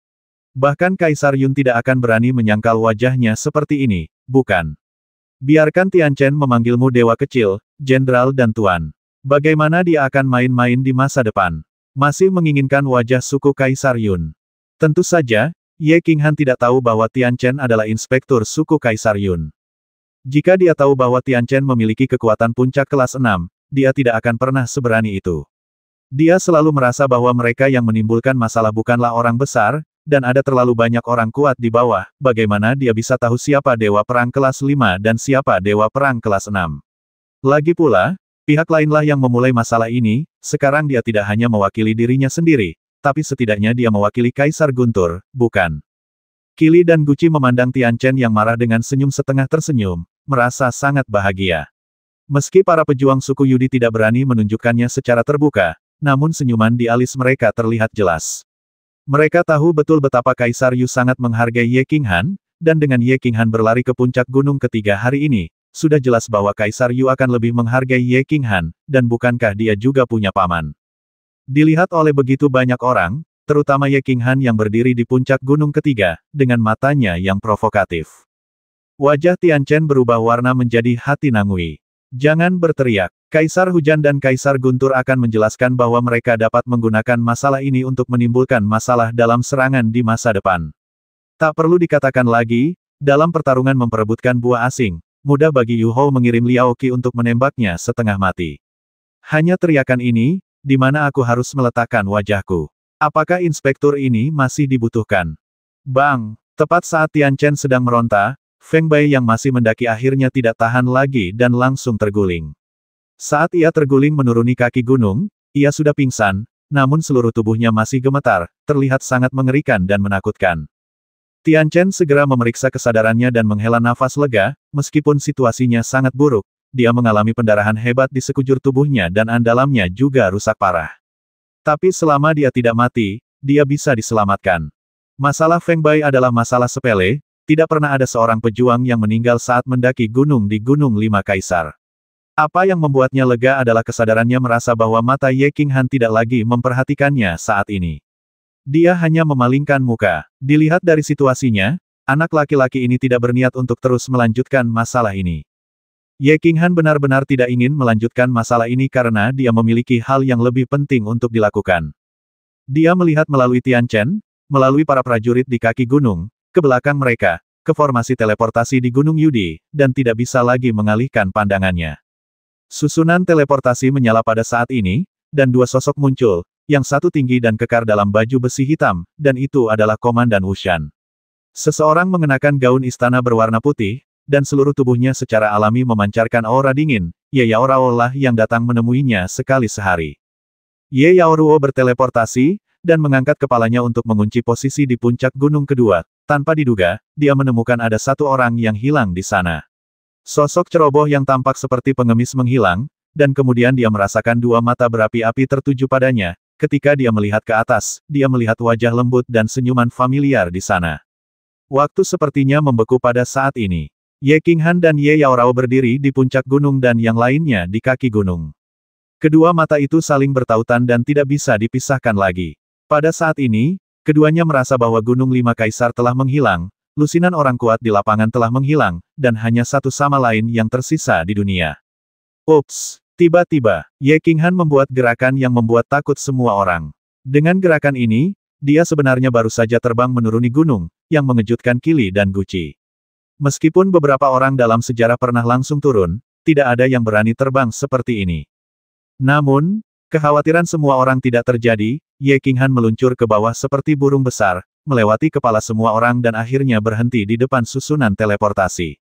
Bahkan Kaisar Yun tidak akan berani menyangkal wajahnya seperti ini, bukan? Biarkan Tian Chen memanggilmu Dewa Kecil, Jenderal dan Tuan. Bagaimana dia akan main-main di masa depan? Masih menginginkan wajah suku Kaisar Yun. Tentu saja, Ye Qinghan tidak tahu bahwa Tian Chen adalah inspektur suku Kaisar Yun. Jika dia tahu bahwa Tian Chen memiliki kekuatan puncak kelas 6, dia tidak akan pernah seberani itu. Dia selalu merasa bahwa mereka yang menimbulkan masalah bukanlah orang besar, dan ada terlalu banyak orang kuat di bawah, bagaimana dia bisa tahu siapa Dewa Perang kelas 5 dan siapa Dewa Perang kelas 6. Lagi pula, pihak lainlah yang memulai masalah ini, sekarang dia tidak hanya mewakili dirinya sendiri, tapi setidaknya dia mewakili Kaisar Guntur, bukan. Kili dan Gucci memandang Tian Chen yang marah dengan senyum setengah tersenyum, merasa sangat bahagia. Meski para pejuang suku Yudi tidak berani menunjukkannya secara terbuka, namun senyuman di alis mereka terlihat jelas. Mereka tahu betul betapa Kaisar Yu sangat menghargai Ye King Han, dan dengan Ye King Han berlari ke puncak gunung ketiga hari ini, sudah jelas bahwa Kaisar Yu akan lebih menghargai Ye King Han, dan bukankah dia juga punya paman. Dilihat oleh begitu banyak orang, terutama Ye King Han yang berdiri di puncak gunung ketiga, dengan matanya yang provokatif. Wajah Tian Chen berubah warna menjadi hati Nangui. Jangan berteriak. Kaisar Hujan dan Kaisar Guntur akan menjelaskan bahwa mereka dapat menggunakan masalah ini untuk menimbulkan masalah dalam serangan di masa depan. Tak perlu dikatakan lagi, dalam pertarungan memperebutkan buah asing, mudah bagi Yu Hou mengirim Liao Qi untuk menembaknya setengah mati. Hanya teriakan ini, di mana aku harus meletakkan wajahku. Apakah inspektur ini masih dibutuhkan? Bang, tepat saat Tian Chen sedang meronta, Feng Bai yang masih mendaki akhirnya tidak tahan lagi dan langsung terguling. Saat ia terguling menuruni kaki gunung, ia sudah pingsan, namun seluruh tubuhnya masih gemetar, terlihat sangat mengerikan dan menakutkan. Tian Chen segera memeriksa kesadarannya dan menghela nafas lega, meskipun situasinya sangat buruk, dia mengalami pendarahan hebat di sekujur tubuhnya dan andalamnya juga rusak parah. Tapi selama dia tidak mati, dia bisa diselamatkan. Masalah Feng Bai adalah masalah sepele, tidak pernah ada seorang pejuang yang meninggal saat mendaki gunung di Gunung Lima Kaisar. Apa yang membuatnya lega adalah kesadarannya merasa bahwa mata Ye King Han tidak lagi memperhatikannya saat ini. Dia hanya memalingkan muka. Dilihat dari situasinya, anak laki-laki ini tidak berniat untuk terus melanjutkan masalah ini. Ye King Han benar-benar tidak ingin melanjutkan masalah ini karena dia memiliki hal yang lebih penting untuk dilakukan. Dia melihat melalui Tian Chen, melalui para prajurit di kaki gunung, ke belakang mereka, ke formasi teleportasi di Gunung Yudi, dan tidak bisa lagi mengalihkan pandangannya. Susunan teleportasi menyala pada saat ini, dan dua sosok muncul, yang satu tinggi dan kekar dalam baju besi hitam, dan itu adalah Komandan Wushan. Seseorang mengenakan gaun istana berwarna putih, dan seluruh tubuhnya secara alami memancarkan aura dingin, Ye Yao lah yang datang menemuinya sekali sehari. Ye Yao Ruo berteleportasi, dan mengangkat kepalanya untuk mengunci posisi di puncak gunung kedua. Tanpa diduga, dia menemukan ada satu orang yang hilang di sana. Sosok ceroboh yang tampak seperti pengemis menghilang, dan kemudian dia merasakan dua mata berapi-api tertuju padanya. Ketika dia melihat ke atas, dia melihat wajah lembut dan senyuman familiar di sana. Waktu sepertinya membeku pada saat ini. Ye Qinghan dan Ye Yaorao berdiri di puncak gunung dan yang lainnya di kaki gunung. Kedua mata itu saling bertautan dan tidak bisa dipisahkan lagi. Pada saat ini, keduanya merasa bahwa Gunung Lima Kaisar telah menghilang, lusinan orang kuat di lapangan telah menghilang, dan hanya satu sama lain yang tersisa di dunia. Ups! Tiba-tiba, Ye Qinghan membuat gerakan yang membuat takut semua orang. Dengan gerakan ini, dia sebenarnya baru saja terbang menuruni gunung, yang mengejutkan Kili dan Gucci. Meskipun beberapa orang dalam sejarah pernah langsung turun, tidak ada yang berani terbang seperti ini. Namun, Kekhawatiran semua orang tidak terjadi, Ye Qinghan meluncur ke bawah seperti burung besar, melewati kepala semua orang dan akhirnya berhenti di depan susunan teleportasi.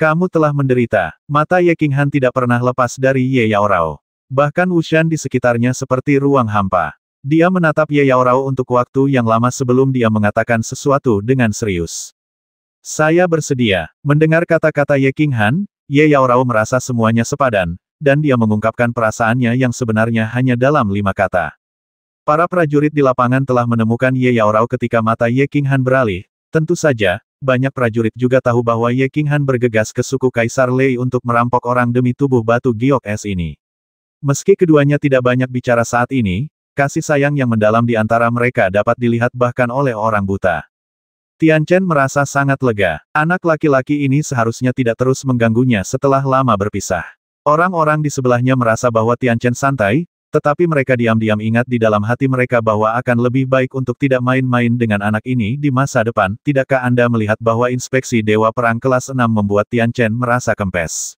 Kamu telah menderita, mata Ye Qinghan tidak pernah lepas dari Ye Yaorao. Bahkan Wushan di sekitarnya seperti ruang hampa. Dia menatap Ye Yaorao untuk waktu yang lama sebelum dia mengatakan sesuatu dengan serius. Saya bersedia. Mendengar kata-kata Ye Qinghan, Ye Yaorao merasa semuanya sepadan, dan dia mengungkapkan perasaannya yang sebenarnya hanya dalam lima kata. Para prajurit di lapangan telah menemukan Ye Yaorao ketika mata Ye King Han beralih. Tentu saja, banyak prajurit juga tahu bahwa Ye King Han bergegas ke suku Kaisar Lei untuk merampok orang demi tubuh batu giok es ini. Meski keduanya tidak banyak bicara saat ini, kasih sayang yang mendalam di antara mereka dapat dilihat bahkan oleh orang buta. Tian Chen merasa sangat lega. Anak laki-laki ini seharusnya tidak terus mengganggunya setelah lama berpisah. Orang-orang di sebelahnya merasa bahwa Tian Chen santai, tetapi mereka diam-diam ingat di dalam hati mereka bahwa akan lebih baik untuk tidak main-main dengan anak ini di masa depan. Tidakkah Anda melihat bahwa inspeksi Dewa Perang kelas 6 membuat Tian Chen merasa kempes?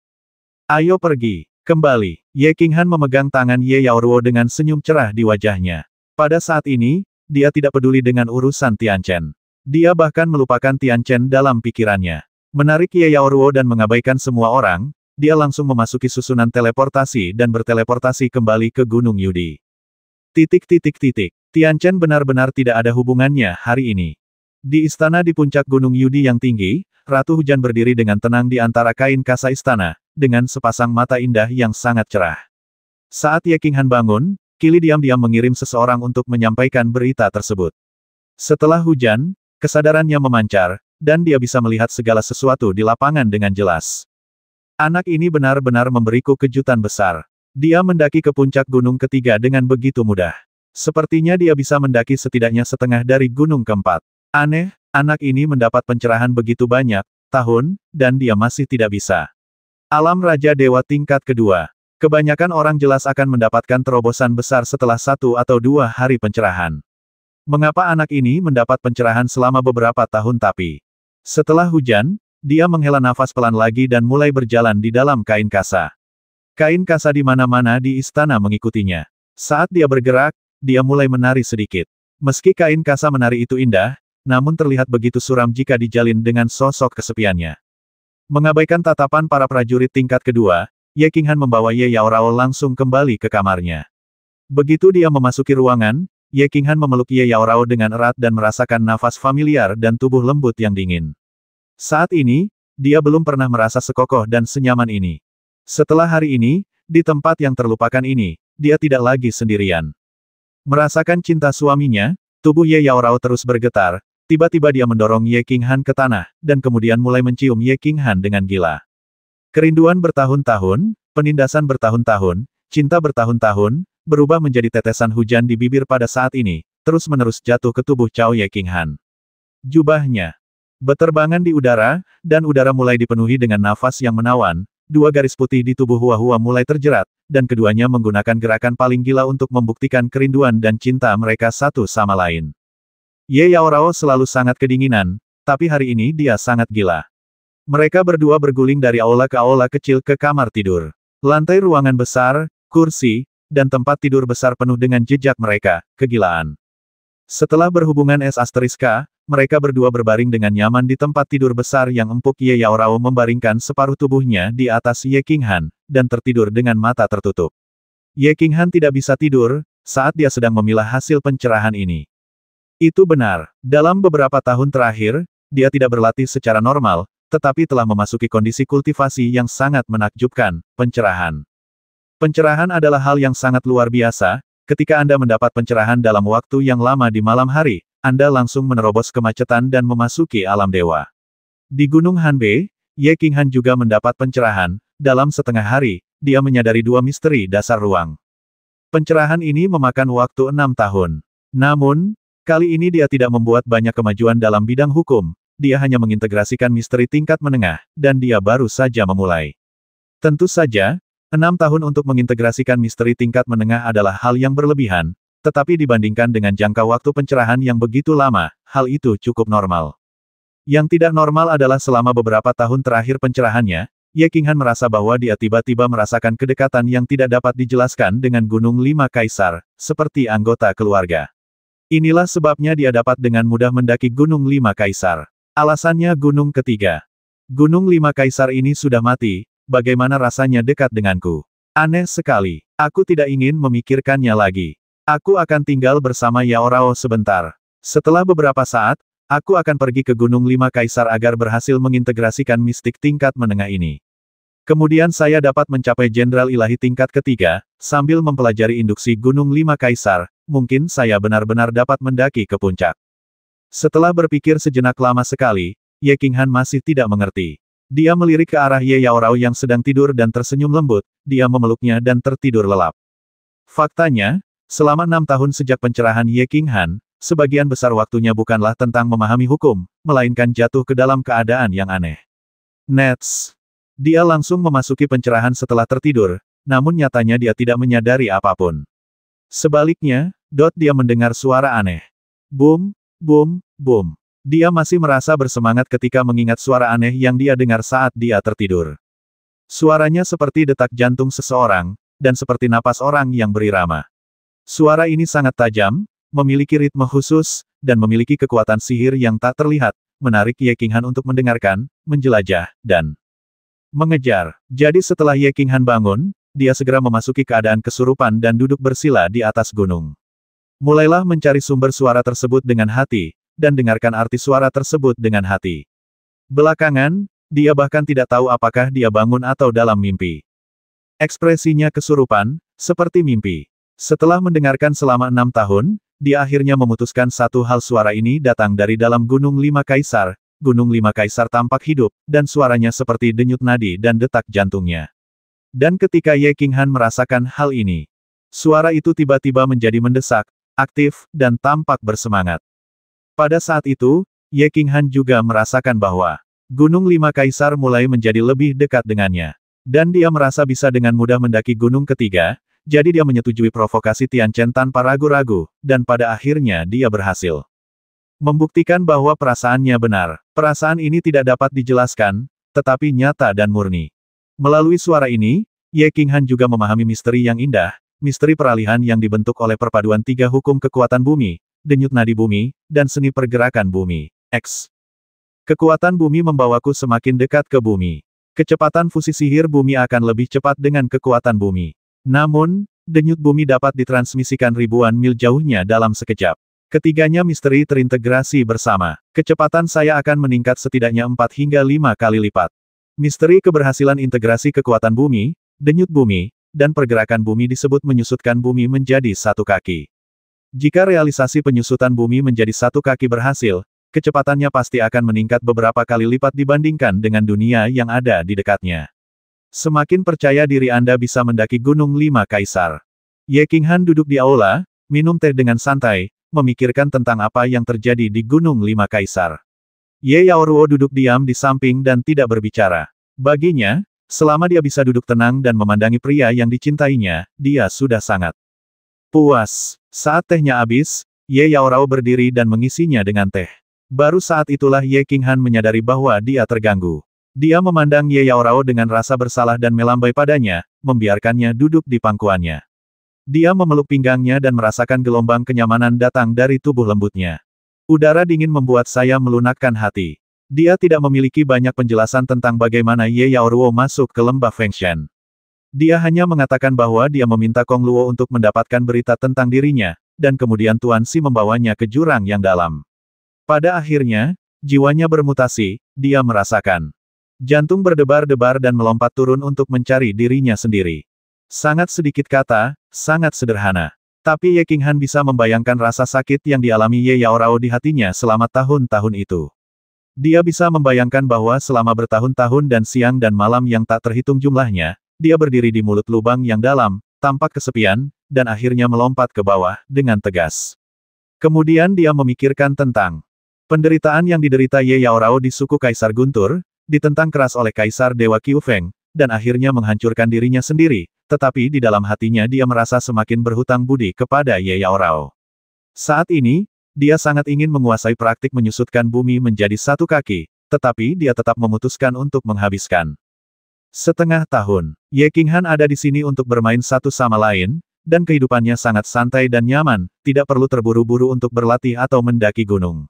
Ayo pergi. Kembali, Ye Han memegang tangan Ye Yao Yaoruo dengan senyum cerah di wajahnya. Pada saat ini, dia tidak peduli dengan urusan Tian Chen. Dia bahkan melupakan Tian Chen dalam pikirannya. Menarik Ye Yao Yaoruo dan mengabaikan semua orang, dia langsung memasuki susunan teleportasi dan berteleportasi kembali ke Gunung Yudi. Titik titik titik. Tian Chen benar-benar tidak ada hubungannya hari ini. Di istana di puncak Gunung Yudi yang tinggi, Ratu Hujan berdiri dengan tenang di antara kain kasa istana, dengan sepasang mata indah yang sangat cerah. Saat Ye Qinghan bangun, Kili diam-diam mengirim seseorang untuk menyampaikan berita tersebut. Setelah hujan, kesadarannya memancar, dan dia bisa melihat segala sesuatu di lapangan dengan jelas. Anak ini benar-benar memberiku kejutan besar. Dia mendaki ke puncak gunung ketiga dengan begitu mudah. Sepertinya dia bisa mendaki setidaknya setengah dari gunung keempat. Aneh, anak ini mendapat pencerahan begitu banyak, tahun, dan dia masih tidak bisa. Alam Raja Dewa tingkat kedua. Kebanyakan orang jelas akan mendapatkan terobosan besar setelah satu atau dua hari pencerahan. Mengapa anak ini mendapat pencerahan selama beberapa tahun tapi setelah hujan, dia menghela nafas pelan lagi dan mulai berjalan di dalam kain kasa. Kain kasa di mana-mana di istana mengikutinya. Saat dia bergerak, dia mulai menari sedikit. Meski kain kasa menari itu indah, namun terlihat begitu suram jika dijalin dengan sosok kesepiannya. Mengabaikan tatapan para prajurit tingkat kedua, Ye Qinghan membawa Ye Yaorao langsung kembali ke kamarnya. Begitu dia memasuki ruangan, Ye Qinghan memeluk Ye Yaorao dengan erat dan merasakan nafas familiar dan tubuh lembut yang dingin. Saat ini, dia belum pernah merasa sekokoh dan senyaman ini. Setelah hari ini, di tempat yang terlupakan ini, dia tidak lagi sendirian. Merasakan cinta suaminya, tubuh Ye Yaorao terus bergetar, tiba-tiba dia mendorong Ye King Han ke tanah, dan kemudian mulai mencium Ye King Han dengan gila. Kerinduan bertahun-tahun, penindasan bertahun-tahun, cinta bertahun-tahun, berubah menjadi tetesan hujan di bibir pada saat ini, terus-menerus jatuh ke tubuh Cao Ye King Han. Jubahnya, Beterbangan di udara, dan udara mulai dipenuhi dengan nafas yang menawan, dua garis putih di tubuh Hua-Hua mulai terjerat, dan keduanya menggunakan gerakan paling gila untuk membuktikan kerinduan dan cinta mereka satu sama lain. Ye Yaorao selalu sangat kedinginan, tapi hari ini dia sangat gila. Mereka berdua berguling dari aula ke aula kecil ke kamar tidur. Lantai ruangan besar, kursi, dan tempat tidur besar penuh dengan jejak mereka, kegilaan. Setelah berhubungan es asteriska, mereka berdua berbaring dengan nyaman di tempat tidur besar yang empuk Ye Yao membaringkan separuh tubuhnya di atas Ye King Han, dan tertidur dengan mata tertutup. Ye King Han tidak bisa tidur, saat dia sedang memilah hasil pencerahan ini. Itu benar, dalam beberapa tahun terakhir, dia tidak berlatih secara normal, tetapi telah memasuki kondisi kultivasi yang sangat menakjubkan, pencerahan. Pencerahan adalah hal yang sangat luar biasa, ketika Anda mendapat pencerahan dalam waktu yang lama di malam hari, anda langsung menerobos kemacetan dan memasuki alam dewa. Di Gunung Hanbei, Ye Qinghan juga mendapat pencerahan, dalam setengah hari, dia menyadari dua misteri dasar ruang. Pencerahan ini memakan waktu enam tahun. Namun, kali ini dia tidak membuat banyak kemajuan dalam bidang hukum, dia hanya mengintegrasikan misteri tingkat menengah, dan dia baru saja memulai. Tentu saja, enam tahun untuk mengintegrasikan misteri tingkat menengah adalah hal yang berlebihan, tetapi dibandingkan dengan jangka waktu pencerahan yang begitu lama, hal itu cukup normal. Yang tidak normal adalah selama beberapa tahun terakhir pencerahannya, Ye Qinghan merasa bahwa dia tiba-tiba merasakan kedekatan yang tidak dapat dijelaskan dengan Gunung Lima Kaisar, seperti anggota keluarga. Inilah sebabnya dia dapat dengan mudah mendaki Gunung Lima Kaisar. Alasannya Gunung Ketiga. Gunung Lima Kaisar ini sudah mati, bagaimana rasanya dekat denganku? Aneh sekali, aku tidak ingin memikirkannya lagi. Aku akan tinggal bersama Yaorao sebentar. Setelah beberapa saat, aku akan pergi ke Gunung Lima Kaisar agar berhasil mengintegrasikan mistik tingkat menengah ini. Kemudian saya dapat mencapai Jenderal Ilahi tingkat ketiga, sambil mempelajari induksi Gunung Lima Kaisar, mungkin saya benar-benar dapat mendaki ke puncak. Setelah berpikir sejenak lama sekali, Ye Qinghan masih tidak mengerti. Dia melirik ke arah Ye Yaorao yang sedang tidur dan tersenyum lembut, dia memeluknya dan tertidur lelap. Faktanya, Selama enam tahun sejak pencerahan Ye King Han, sebagian besar waktunya bukanlah tentang memahami hukum, melainkan jatuh ke dalam keadaan yang aneh. Nets. Dia langsung memasuki pencerahan setelah tertidur, namun nyatanya dia tidak menyadari apapun. Sebaliknya, Dot dia mendengar suara aneh. Boom, boom, boom. Dia masih merasa bersemangat ketika mengingat suara aneh yang dia dengar saat dia tertidur. Suaranya seperti detak jantung seseorang, dan seperti napas orang yang berirama. Suara ini sangat tajam, memiliki ritme khusus, dan memiliki kekuatan sihir yang tak terlihat, menarik Ye Qinghan untuk mendengarkan, menjelajah, dan mengejar. Jadi setelah Ye Qinghan bangun, dia segera memasuki keadaan kesurupan dan duduk bersila di atas gunung. Mulailah mencari sumber suara tersebut dengan hati, dan dengarkan arti suara tersebut dengan hati. Belakangan, dia bahkan tidak tahu apakah dia bangun atau dalam mimpi. Ekspresinya kesurupan, seperti mimpi. Setelah mendengarkan selama enam tahun, dia akhirnya memutuskan satu hal suara ini datang dari dalam Gunung Lima Kaisar. Gunung Lima Kaisar tampak hidup, dan suaranya seperti denyut nadi dan detak jantungnya. Dan ketika Ye Qinghan merasakan hal ini, suara itu tiba-tiba menjadi mendesak, aktif, dan tampak bersemangat. Pada saat itu, Ye Qinghan juga merasakan bahwa Gunung Lima Kaisar mulai menjadi lebih dekat dengannya. Dan dia merasa bisa dengan mudah mendaki gunung ketiga, jadi dia menyetujui provokasi Tian Chen tanpa ragu-ragu, dan pada akhirnya dia berhasil. Membuktikan bahwa perasaannya benar, perasaan ini tidak dapat dijelaskan, tetapi nyata dan murni. Melalui suara ini, Ye Qinghan juga memahami misteri yang indah, misteri peralihan yang dibentuk oleh perpaduan tiga hukum kekuatan bumi, denyut nadi bumi, dan seni pergerakan bumi. X. Kekuatan bumi membawaku semakin dekat ke bumi. Kecepatan fusi sihir bumi akan lebih cepat dengan kekuatan bumi. Namun, denyut bumi dapat ditransmisikan ribuan mil jauhnya dalam sekejap. Ketiganya misteri terintegrasi bersama. Kecepatan saya akan meningkat setidaknya 4 hingga 5 kali lipat. Misteri keberhasilan integrasi kekuatan bumi, denyut bumi, dan pergerakan bumi disebut menyusutkan bumi menjadi satu kaki. Jika realisasi penyusutan bumi menjadi satu kaki berhasil, kecepatannya pasti akan meningkat beberapa kali lipat dibandingkan dengan dunia yang ada di dekatnya. Semakin percaya diri Anda bisa mendaki Gunung Lima Kaisar. Ye King Han duduk di aula, minum teh dengan santai, memikirkan tentang apa yang terjadi di Gunung Lima Kaisar. Ye Yaoruo duduk diam di samping dan tidak berbicara. Baginya, selama dia bisa duduk tenang dan memandangi pria yang dicintainya, dia sudah sangat puas. Saat tehnya habis, Ye Yaoruo berdiri dan mengisinya dengan teh. Baru saat itulah Ye King Han menyadari bahwa dia terganggu. Dia memandang Ye Yaorao dengan rasa bersalah dan melambai padanya, membiarkannya duduk di pangkuannya. Dia memeluk pinggangnya dan merasakan gelombang kenyamanan datang dari tubuh lembutnya. Udara dingin membuat saya melunakkan hati. Dia tidak memiliki banyak penjelasan tentang bagaimana Ye Yaoruo masuk ke lembah Fengshan. Dia hanya mengatakan bahwa dia meminta Kong Luo untuk mendapatkan berita tentang dirinya, dan kemudian Tuan Si membawanya ke jurang yang dalam. Pada akhirnya, jiwanya bermutasi, dia merasakan Jantung berdebar-debar dan melompat turun untuk mencari dirinya sendiri. Sangat sedikit kata, sangat sederhana. Tapi Ye King Han bisa membayangkan rasa sakit yang dialami Ye Yaorao di hatinya selama tahun-tahun itu. Dia bisa membayangkan bahwa selama bertahun-tahun dan siang dan malam yang tak terhitung jumlahnya, dia berdiri di mulut lubang yang dalam, tampak kesepian, dan akhirnya melompat ke bawah, dengan tegas. Kemudian dia memikirkan tentang penderitaan yang diderita Ye Yaorao di suku Kaisar Guntur, ditentang keras oleh Kaisar Dewa Qiu Feng, dan akhirnya menghancurkan dirinya sendiri, tetapi di dalam hatinya dia merasa semakin berhutang budi kepada Ye Yao Saat ini, dia sangat ingin menguasai praktik menyusutkan bumi menjadi satu kaki, tetapi dia tetap memutuskan untuk menghabiskan. Setengah tahun, Ye Qinghan ada di sini untuk bermain satu sama lain, dan kehidupannya sangat santai dan nyaman, tidak perlu terburu-buru untuk berlatih atau mendaki gunung.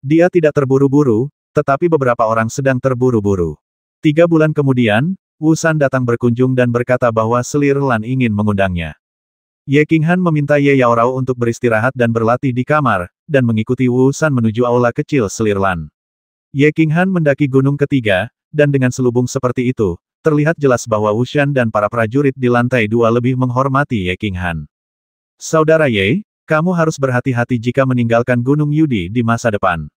Dia tidak terburu-buru, tetapi beberapa orang sedang terburu-buru. Tiga bulan kemudian, Wu San datang berkunjung dan berkata bahwa Selir Lan ingin mengundangnya. Ye Qinghan meminta Ye Yaorao untuk beristirahat dan berlatih di kamar, dan mengikuti Wu San menuju aula kecil Selir Lan. Ye Qinghan mendaki gunung ketiga, dan dengan selubung seperti itu, terlihat jelas bahwa Wu Shan dan para prajurit di lantai dua lebih menghormati Ye Qinghan. Saudara Ye, kamu harus berhati-hati jika meninggalkan Gunung Yudi di masa depan.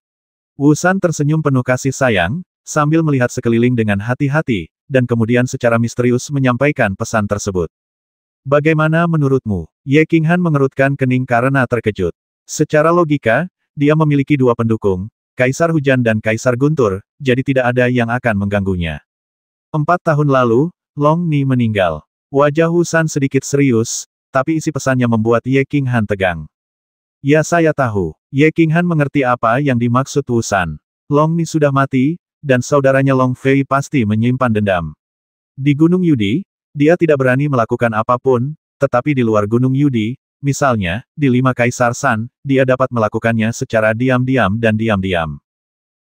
Wusan tersenyum penuh kasih sayang, sambil melihat sekeliling dengan hati-hati, dan kemudian secara misterius menyampaikan pesan tersebut. Bagaimana menurutmu? Ye Qinghan mengerutkan kening karena terkejut. Secara logika, dia memiliki dua pendukung, Kaisar Hujan dan Kaisar Guntur, jadi tidak ada yang akan mengganggunya. Empat tahun lalu, Long Ni meninggal. Wajah Husan sedikit serius, tapi isi pesannya membuat Ye Qinghan tegang. Ya saya tahu. Ye Qinghan mengerti apa yang dimaksud Wusan. Long Ni sudah mati, dan saudaranya Long Fei pasti menyimpan dendam. Di Gunung Yudi, dia tidak berani melakukan apapun, tetapi di luar Gunung Yudi, misalnya, di Lima Kaisar San, dia dapat melakukannya secara diam-diam dan diam-diam.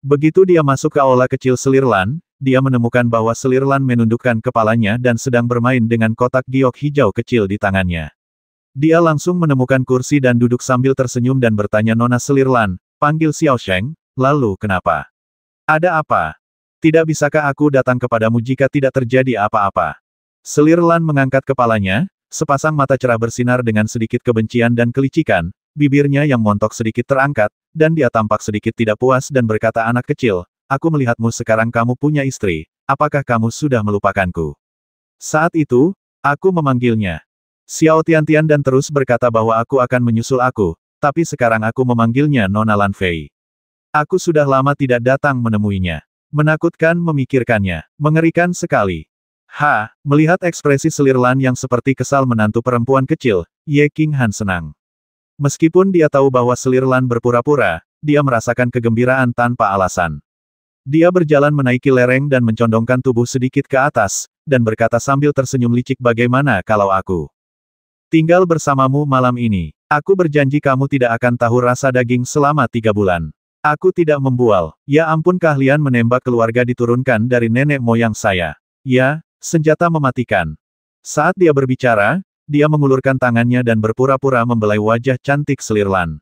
Begitu dia masuk ke aula kecil Selirlan, dia menemukan bahwa Selirlan menundukkan kepalanya dan sedang bermain dengan kotak giok hijau kecil di tangannya. Dia langsung menemukan kursi dan duduk sambil tersenyum dan bertanya Nona Selirlan, panggil Xiao Sheng, lalu kenapa? Ada apa? Tidak bisakah aku datang kepadamu jika tidak terjadi apa-apa? Selirlan mengangkat kepalanya, sepasang mata cerah bersinar dengan sedikit kebencian dan kelicikan, bibirnya yang montok sedikit terangkat, dan dia tampak sedikit tidak puas dan berkata anak kecil, aku melihatmu sekarang kamu punya istri, apakah kamu sudah melupakanku? Saat itu, aku memanggilnya. Xiao Tian Tian dan terus berkata bahwa aku akan menyusul aku, tapi sekarang aku memanggilnya Nona Lan Fei. Aku sudah lama tidak datang menemuinya. Menakutkan memikirkannya. Mengerikan sekali. Ha, melihat ekspresi selir Lan yang seperti kesal menantu perempuan kecil, Ye King Han senang. Meskipun dia tahu bahwa selir Lan berpura-pura, dia merasakan kegembiraan tanpa alasan. Dia berjalan menaiki lereng dan mencondongkan tubuh sedikit ke atas, dan berkata sambil tersenyum licik bagaimana kalau aku Tinggal bersamamu malam ini. Aku berjanji kamu tidak akan tahu rasa daging selama tiga bulan. Aku tidak membual. Ya ampun keahlian menembak keluarga diturunkan dari nenek moyang saya. Ya, senjata mematikan. Saat dia berbicara, dia mengulurkan tangannya dan berpura-pura membelai wajah cantik selirlan.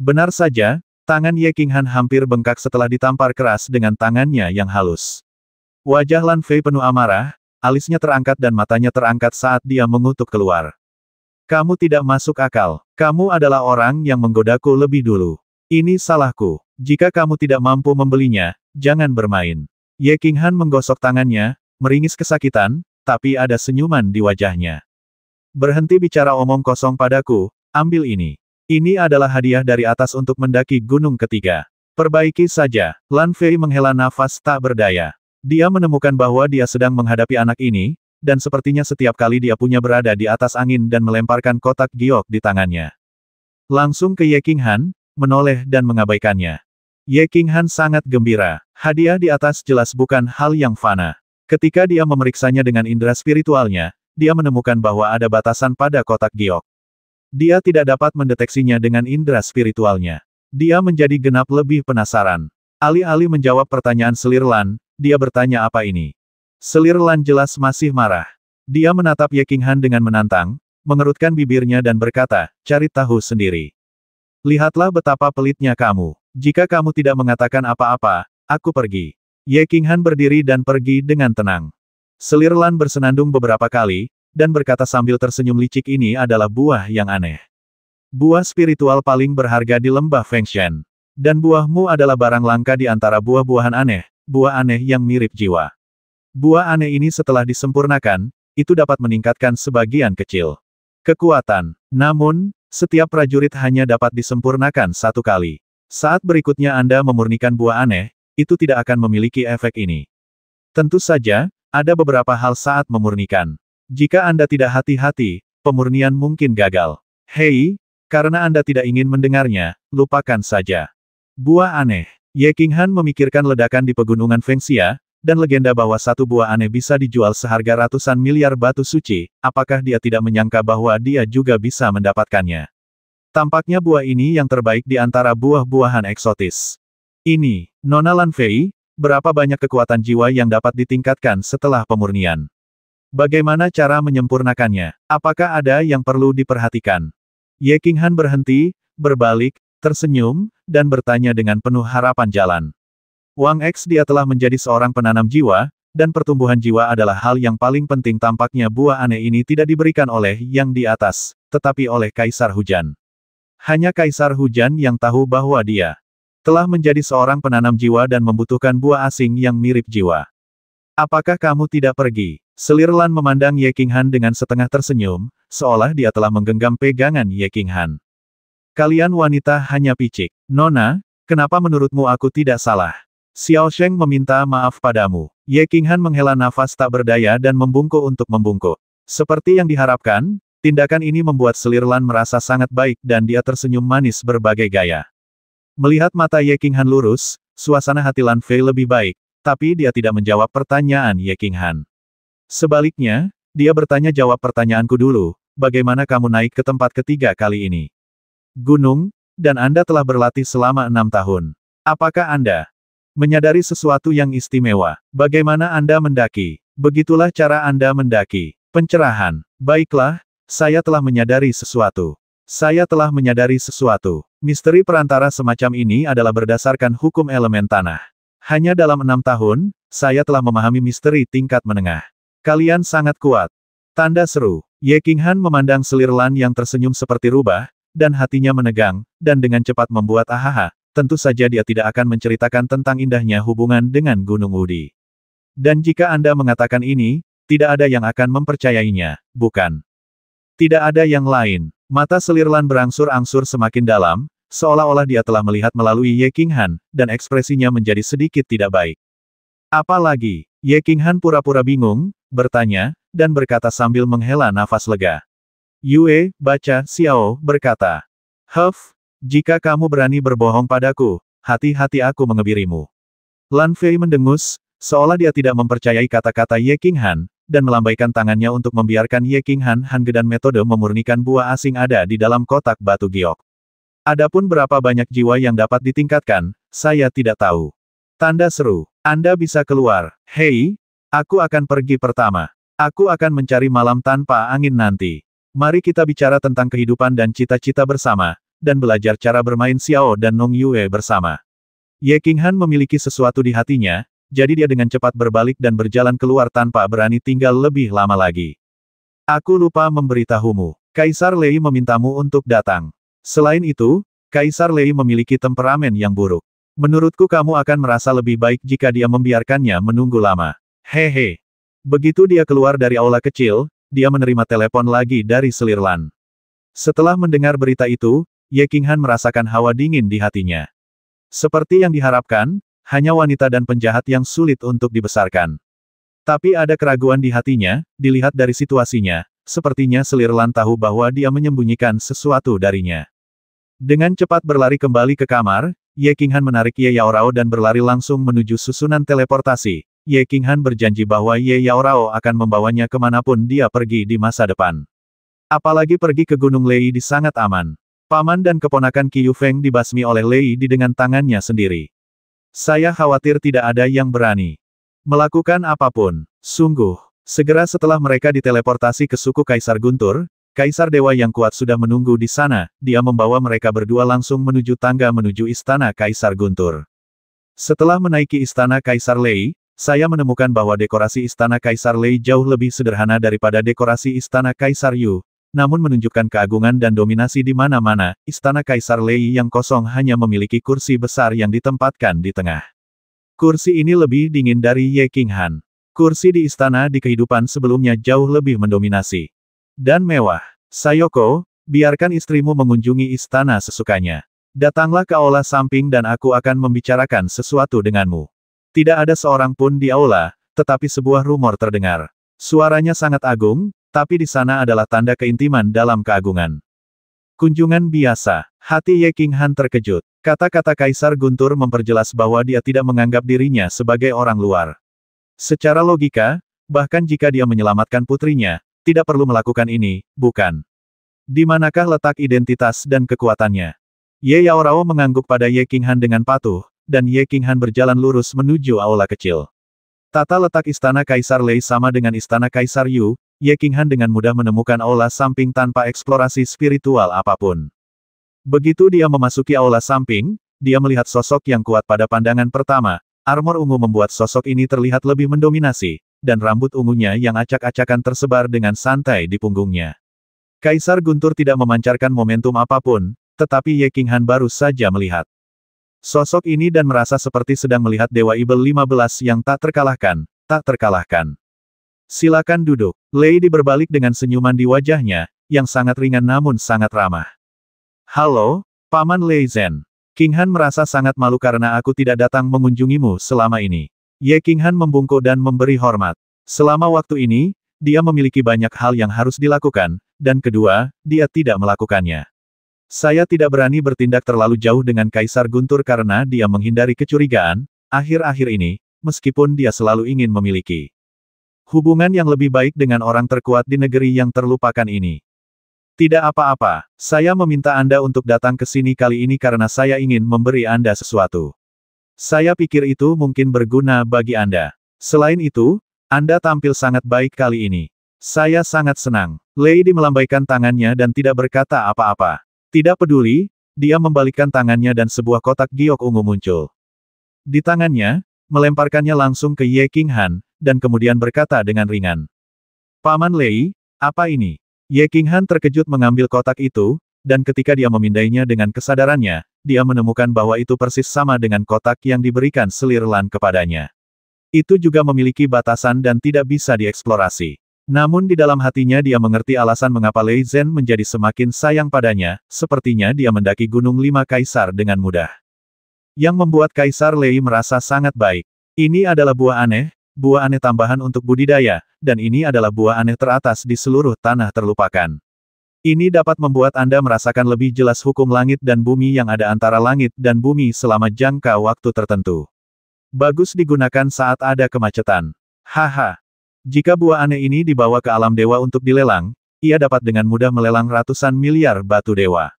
Benar saja, tangan Ye King Han hampir bengkak setelah ditampar keras dengan tangannya yang halus. Wajah Lan Fei penuh amarah, alisnya terangkat dan matanya terangkat saat dia mengutuk keluar. Kamu tidak masuk akal. Kamu adalah orang yang menggodaku lebih dulu. Ini salahku. Jika kamu tidak mampu membelinya, jangan bermain. Ye King Han menggosok tangannya, meringis kesakitan, tapi ada senyuman di wajahnya. Berhenti bicara omong kosong padaku, ambil ini. Ini adalah hadiah dari atas untuk mendaki gunung ketiga. Perbaiki saja, Lan Fei menghela nafas tak berdaya. Dia menemukan bahwa dia sedang menghadapi anak ini, dan sepertinya setiap kali dia punya berada di atas angin dan melemparkan kotak giok di tangannya. Langsung ke Ye King Han, menoleh dan mengabaikannya. Ye King Han sangat gembira. Hadiah di atas jelas bukan hal yang fana. Ketika dia memeriksanya dengan indera spiritualnya, dia menemukan bahwa ada batasan pada kotak giok. Dia tidak dapat mendeteksinya dengan indera spiritualnya. Dia menjadi genap lebih penasaran. Alih-alih menjawab pertanyaan selirlan, dia bertanya apa ini. Selir Lan jelas masih marah. Dia menatap Ye Qinghan dengan menantang, mengerutkan bibirnya dan berkata, cari tahu sendiri. Lihatlah betapa pelitnya kamu. Jika kamu tidak mengatakan apa-apa, aku pergi. Ye Qinghan berdiri dan pergi dengan tenang. Selir Lan bersenandung beberapa kali, dan berkata sambil tersenyum licik ini adalah buah yang aneh. Buah spiritual paling berharga di lembah Shen. Dan buahmu adalah barang langka di antara buah-buahan aneh, buah aneh yang mirip jiwa. Buah aneh ini setelah disempurnakan, itu dapat meningkatkan sebagian kecil kekuatan. Namun, setiap prajurit hanya dapat disempurnakan satu kali. Saat berikutnya Anda memurnikan buah aneh, itu tidak akan memiliki efek ini. Tentu saja, ada beberapa hal saat memurnikan. Jika Anda tidak hati-hati, pemurnian mungkin gagal. Hei, karena Anda tidak ingin mendengarnya, lupakan saja. Buah aneh. Ye Qinghan memikirkan ledakan di pegunungan Fengxia, dan legenda bahwa satu buah aneh bisa dijual seharga ratusan miliar batu suci, apakah dia tidak menyangka bahwa dia juga bisa mendapatkannya? Tampaknya buah ini yang terbaik di antara buah-buahan eksotis. Ini, Nona Lanfei, berapa banyak kekuatan jiwa yang dapat ditingkatkan setelah pemurnian? Bagaimana cara menyempurnakannya? Apakah ada yang perlu diperhatikan? Ye Qinghan berhenti, berbalik, tersenyum, dan bertanya dengan penuh harapan jalan. Wang X dia telah menjadi seorang penanam jiwa, dan pertumbuhan jiwa adalah hal yang paling penting tampaknya buah aneh ini tidak diberikan oleh yang di atas, tetapi oleh Kaisar Hujan. Hanya Kaisar Hujan yang tahu bahwa dia telah menjadi seorang penanam jiwa dan membutuhkan buah asing yang mirip jiwa. Apakah kamu tidak pergi? Selir Lan memandang Ye king han dengan setengah tersenyum, seolah dia telah menggenggam pegangan Ye king han Kalian wanita hanya picik. Nona, kenapa menurutmu aku tidak salah? Xiao Sheng meminta maaf padamu. Ye Qinghan menghela nafas tak berdaya dan membungkuk untuk membungkuk. Seperti yang diharapkan, tindakan ini membuat Selir Lan merasa sangat baik dan dia tersenyum manis berbagai gaya. Melihat mata Ye Qinghan lurus, suasana hati Lan Fei lebih baik, tapi dia tidak menjawab pertanyaan Ye Qinghan. Sebaliknya, dia bertanya jawab pertanyaanku dulu, bagaimana kamu naik ke tempat ketiga kali ini? Gunung, dan Anda telah berlatih selama enam tahun. Apakah Anda Menyadari sesuatu yang istimewa. Bagaimana Anda mendaki? Begitulah cara Anda mendaki. Pencerahan. Baiklah, saya telah menyadari sesuatu. Saya telah menyadari sesuatu. Misteri perantara semacam ini adalah berdasarkan hukum elemen tanah. Hanya dalam enam tahun, saya telah memahami misteri tingkat menengah. Kalian sangat kuat. Tanda seru. Ye Qinghan memandang Selir Lan yang tersenyum seperti rubah, dan hatinya menegang, dan dengan cepat membuat ahaha, tentu saja dia tidak akan menceritakan tentang indahnya hubungan dengan Gunung Udi. Dan jika Anda mengatakan ini, tidak ada yang akan mempercayainya, bukan? Tidak ada yang lain. Mata selirlan berangsur-angsur semakin dalam, seolah-olah dia telah melihat melalui Ye King Han, dan ekspresinya menjadi sedikit tidak baik. Apalagi, Ye King Han pura-pura bingung, bertanya, dan berkata sambil menghela nafas lega. Yue, baca, Xiao, berkata. Huff, jika kamu berani berbohong padaku, hati-hati aku mengebirimu. Lan Fei mendengus, seolah dia tidak mempercayai kata-kata Ye King Han, dan melambaikan tangannya untuk membiarkan Ye King Han dan metode memurnikan buah asing ada di dalam kotak batu giok. Adapun berapa banyak jiwa yang dapat ditingkatkan, saya tidak tahu. Tanda seru, Anda bisa keluar, hei, aku akan pergi pertama. Aku akan mencari malam tanpa angin nanti. Mari kita bicara tentang kehidupan dan cita-cita bersama, dan belajar cara bermain Xiao dan Nong Yue bersama. Ye Qinghan memiliki sesuatu di hatinya, jadi dia dengan cepat berbalik dan berjalan keluar tanpa berani tinggal lebih lama lagi. Aku lupa memberitahumu. Kaisar Lei memintamu untuk datang. Selain itu, Kaisar Lei memiliki temperamen yang buruk. Menurutku kamu akan merasa lebih baik jika dia membiarkannya menunggu lama. Hehe. Begitu dia keluar dari aula kecil, dia menerima telepon lagi dari Selirlan. Setelah mendengar berita itu, Ye Qinghan merasakan hawa dingin di hatinya. Seperti yang diharapkan, hanya wanita dan penjahat yang sulit untuk dibesarkan. Tapi ada keraguan di hatinya, dilihat dari situasinya, sepertinya Selirlan tahu bahwa dia menyembunyikan sesuatu darinya. Dengan cepat berlari kembali ke kamar, Ye Qinghan menarik Ye Yaorao dan berlari langsung menuju susunan teleportasi. Ye Qinghan berjanji bahwa Ye Yaorao akan membawanya kemanapun dia pergi di masa depan. Apalagi pergi ke Gunung Lei di sangat aman. Paman dan keponakan Qiu Feng dibasmi oleh Lei Di dengan tangannya sendiri. Saya khawatir tidak ada yang berani melakukan apapun. Sungguh, segera setelah mereka diteleportasi ke suku Kaisar Guntur, Kaisar Dewa yang kuat sudah menunggu di sana, dia membawa mereka berdua langsung menuju tangga menuju istana Kaisar Guntur. Setelah menaiki istana Kaisar Lei, saya menemukan bahwa dekorasi istana Kaisar Lei jauh lebih sederhana daripada dekorasi istana Kaisar Yu, namun menunjukkan keagungan dan dominasi di mana-mana, istana Kaisar Lei yang kosong hanya memiliki kursi besar yang ditempatkan di tengah. Kursi ini lebih dingin dari Ye King Han. Kursi di istana di kehidupan sebelumnya jauh lebih mendominasi. Dan mewah. Sayoko, biarkan istrimu mengunjungi istana sesukanya. Datanglah ke aula samping dan aku akan membicarakan sesuatu denganmu. Tidak ada seorang pun di aula, tetapi sebuah rumor terdengar. Suaranya sangat agung, tapi di sana adalah tanda keintiman dalam keagungan. Kunjungan biasa. Hati Ye King Han terkejut. Kata-kata Kaisar Guntur memperjelas bahwa dia tidak menganggap dirinya sebagai orang luar. Secara logika, bahkan jika dia menyelamatkan putrinya, tidak perlu melakukan ini, bukan? Di manakah letak identitas dan kekuatannya? Ye Yao Rao mengangguk pada Ye King Han dengan patuh, dan Ye King Han berjalan lurus menuju aula kecil. Tata letak istana Kaisar Lei sama dengan istana Kaisar Yu, Ye Qinghan dengan mudah menemukan aula samping tanpa eksplorasi spiritual apapun. Begitu dia memasuki aula samping, dia melihat sosok yang kuat pada pandangan pertama, armor ungu membuat sosok ini terlihat lebih mendominasi, dan rambut ungunya yang acak-acakan tersebar dengan santai di punggungnya. Kaisar Guntur tidak memancarkan momentum apapun, tetapi Ye Qinghan baru saja melihat. Sosok ini dan merasa seperti sedang melihat Dewa Ibel 15 yang tak terkalahkan, tak terkalahkan. Silakan duduk. Lady berbalik dengan senyuman di wajahnya, yang sangat ringan namun sangat ramah. Halo, Paman Lei Zhen. King Han merasa sangat malu karena aku tidak datang mengunjungimu selama ini. Ye King Han membungkuk dan memberi hormat. Selama waktu ini, dia memiliki banyak hal yang harus dilakukan, dan kedua, dia tidak melakukannya. Saya tidak berani bertindak terlalu jauh dengan Kaisar Guntur karena dia menghindari kecurigaan, akhir-akhir ini, meskipun dia selalu ingin memiliki. Hubungan yang lebih baik dengan orang terkuat di negeri yang terlupakan ini. Tidak apa-apa, saya meminta Anda untuk datang ke sini kali ini karena saya ingin memberi Anda sesuatu. Saya pikir itu mungkin berguna bagi Anda. Selain itu, Anda tampil sangat baik kali ini. Saya sangat senang. Lady melambaikan tangannya dan tidak berkata apa-apa. Tidak peduli, dia membalikkan tangannya dan sebuah kotak giok ungu muncul. Di tangannya, melemparkannya langsung ke Ye King Han, dan kemudian berkata dengan ringan. Paman Lei, apa ini? Ye Han terkejut mengambil kotak itu, dan ketika dia memindainya dengan kesadarannya, dia menemukan bahwa itu persis sama dengan kotak yang diberikan Selir Lan kepadanya. Itu juga memiliki batasan dan tidak bisa dieksplorasi. Namun di dalam hatinya dia mengerti alasan mengapa Lei Zhen menjadi semakin sayang padanya, sepertinya dia mendaki Gunung Lima Kaisar dengan mudah. Yang membuat Kaisar Lei merasa sangat baik. Ini adalah buah aneh, buah aneh tambahan untuk budidaya, dan ini adalah buah aneh teratas di seluruh tanah terlupakan. Ini dapat membuat Anda merasakan lebih jelas hukum langit dan bumi yang ada antara langit dan bumi selama jangka waktu tertentu. Bagus digunakan saat ada kemacetan. Haha. Jika buah aneh ini dibawa ke alam dewa untuk dilelang, ia dapat dengan mudah melelang ratusan miliar batu dewa.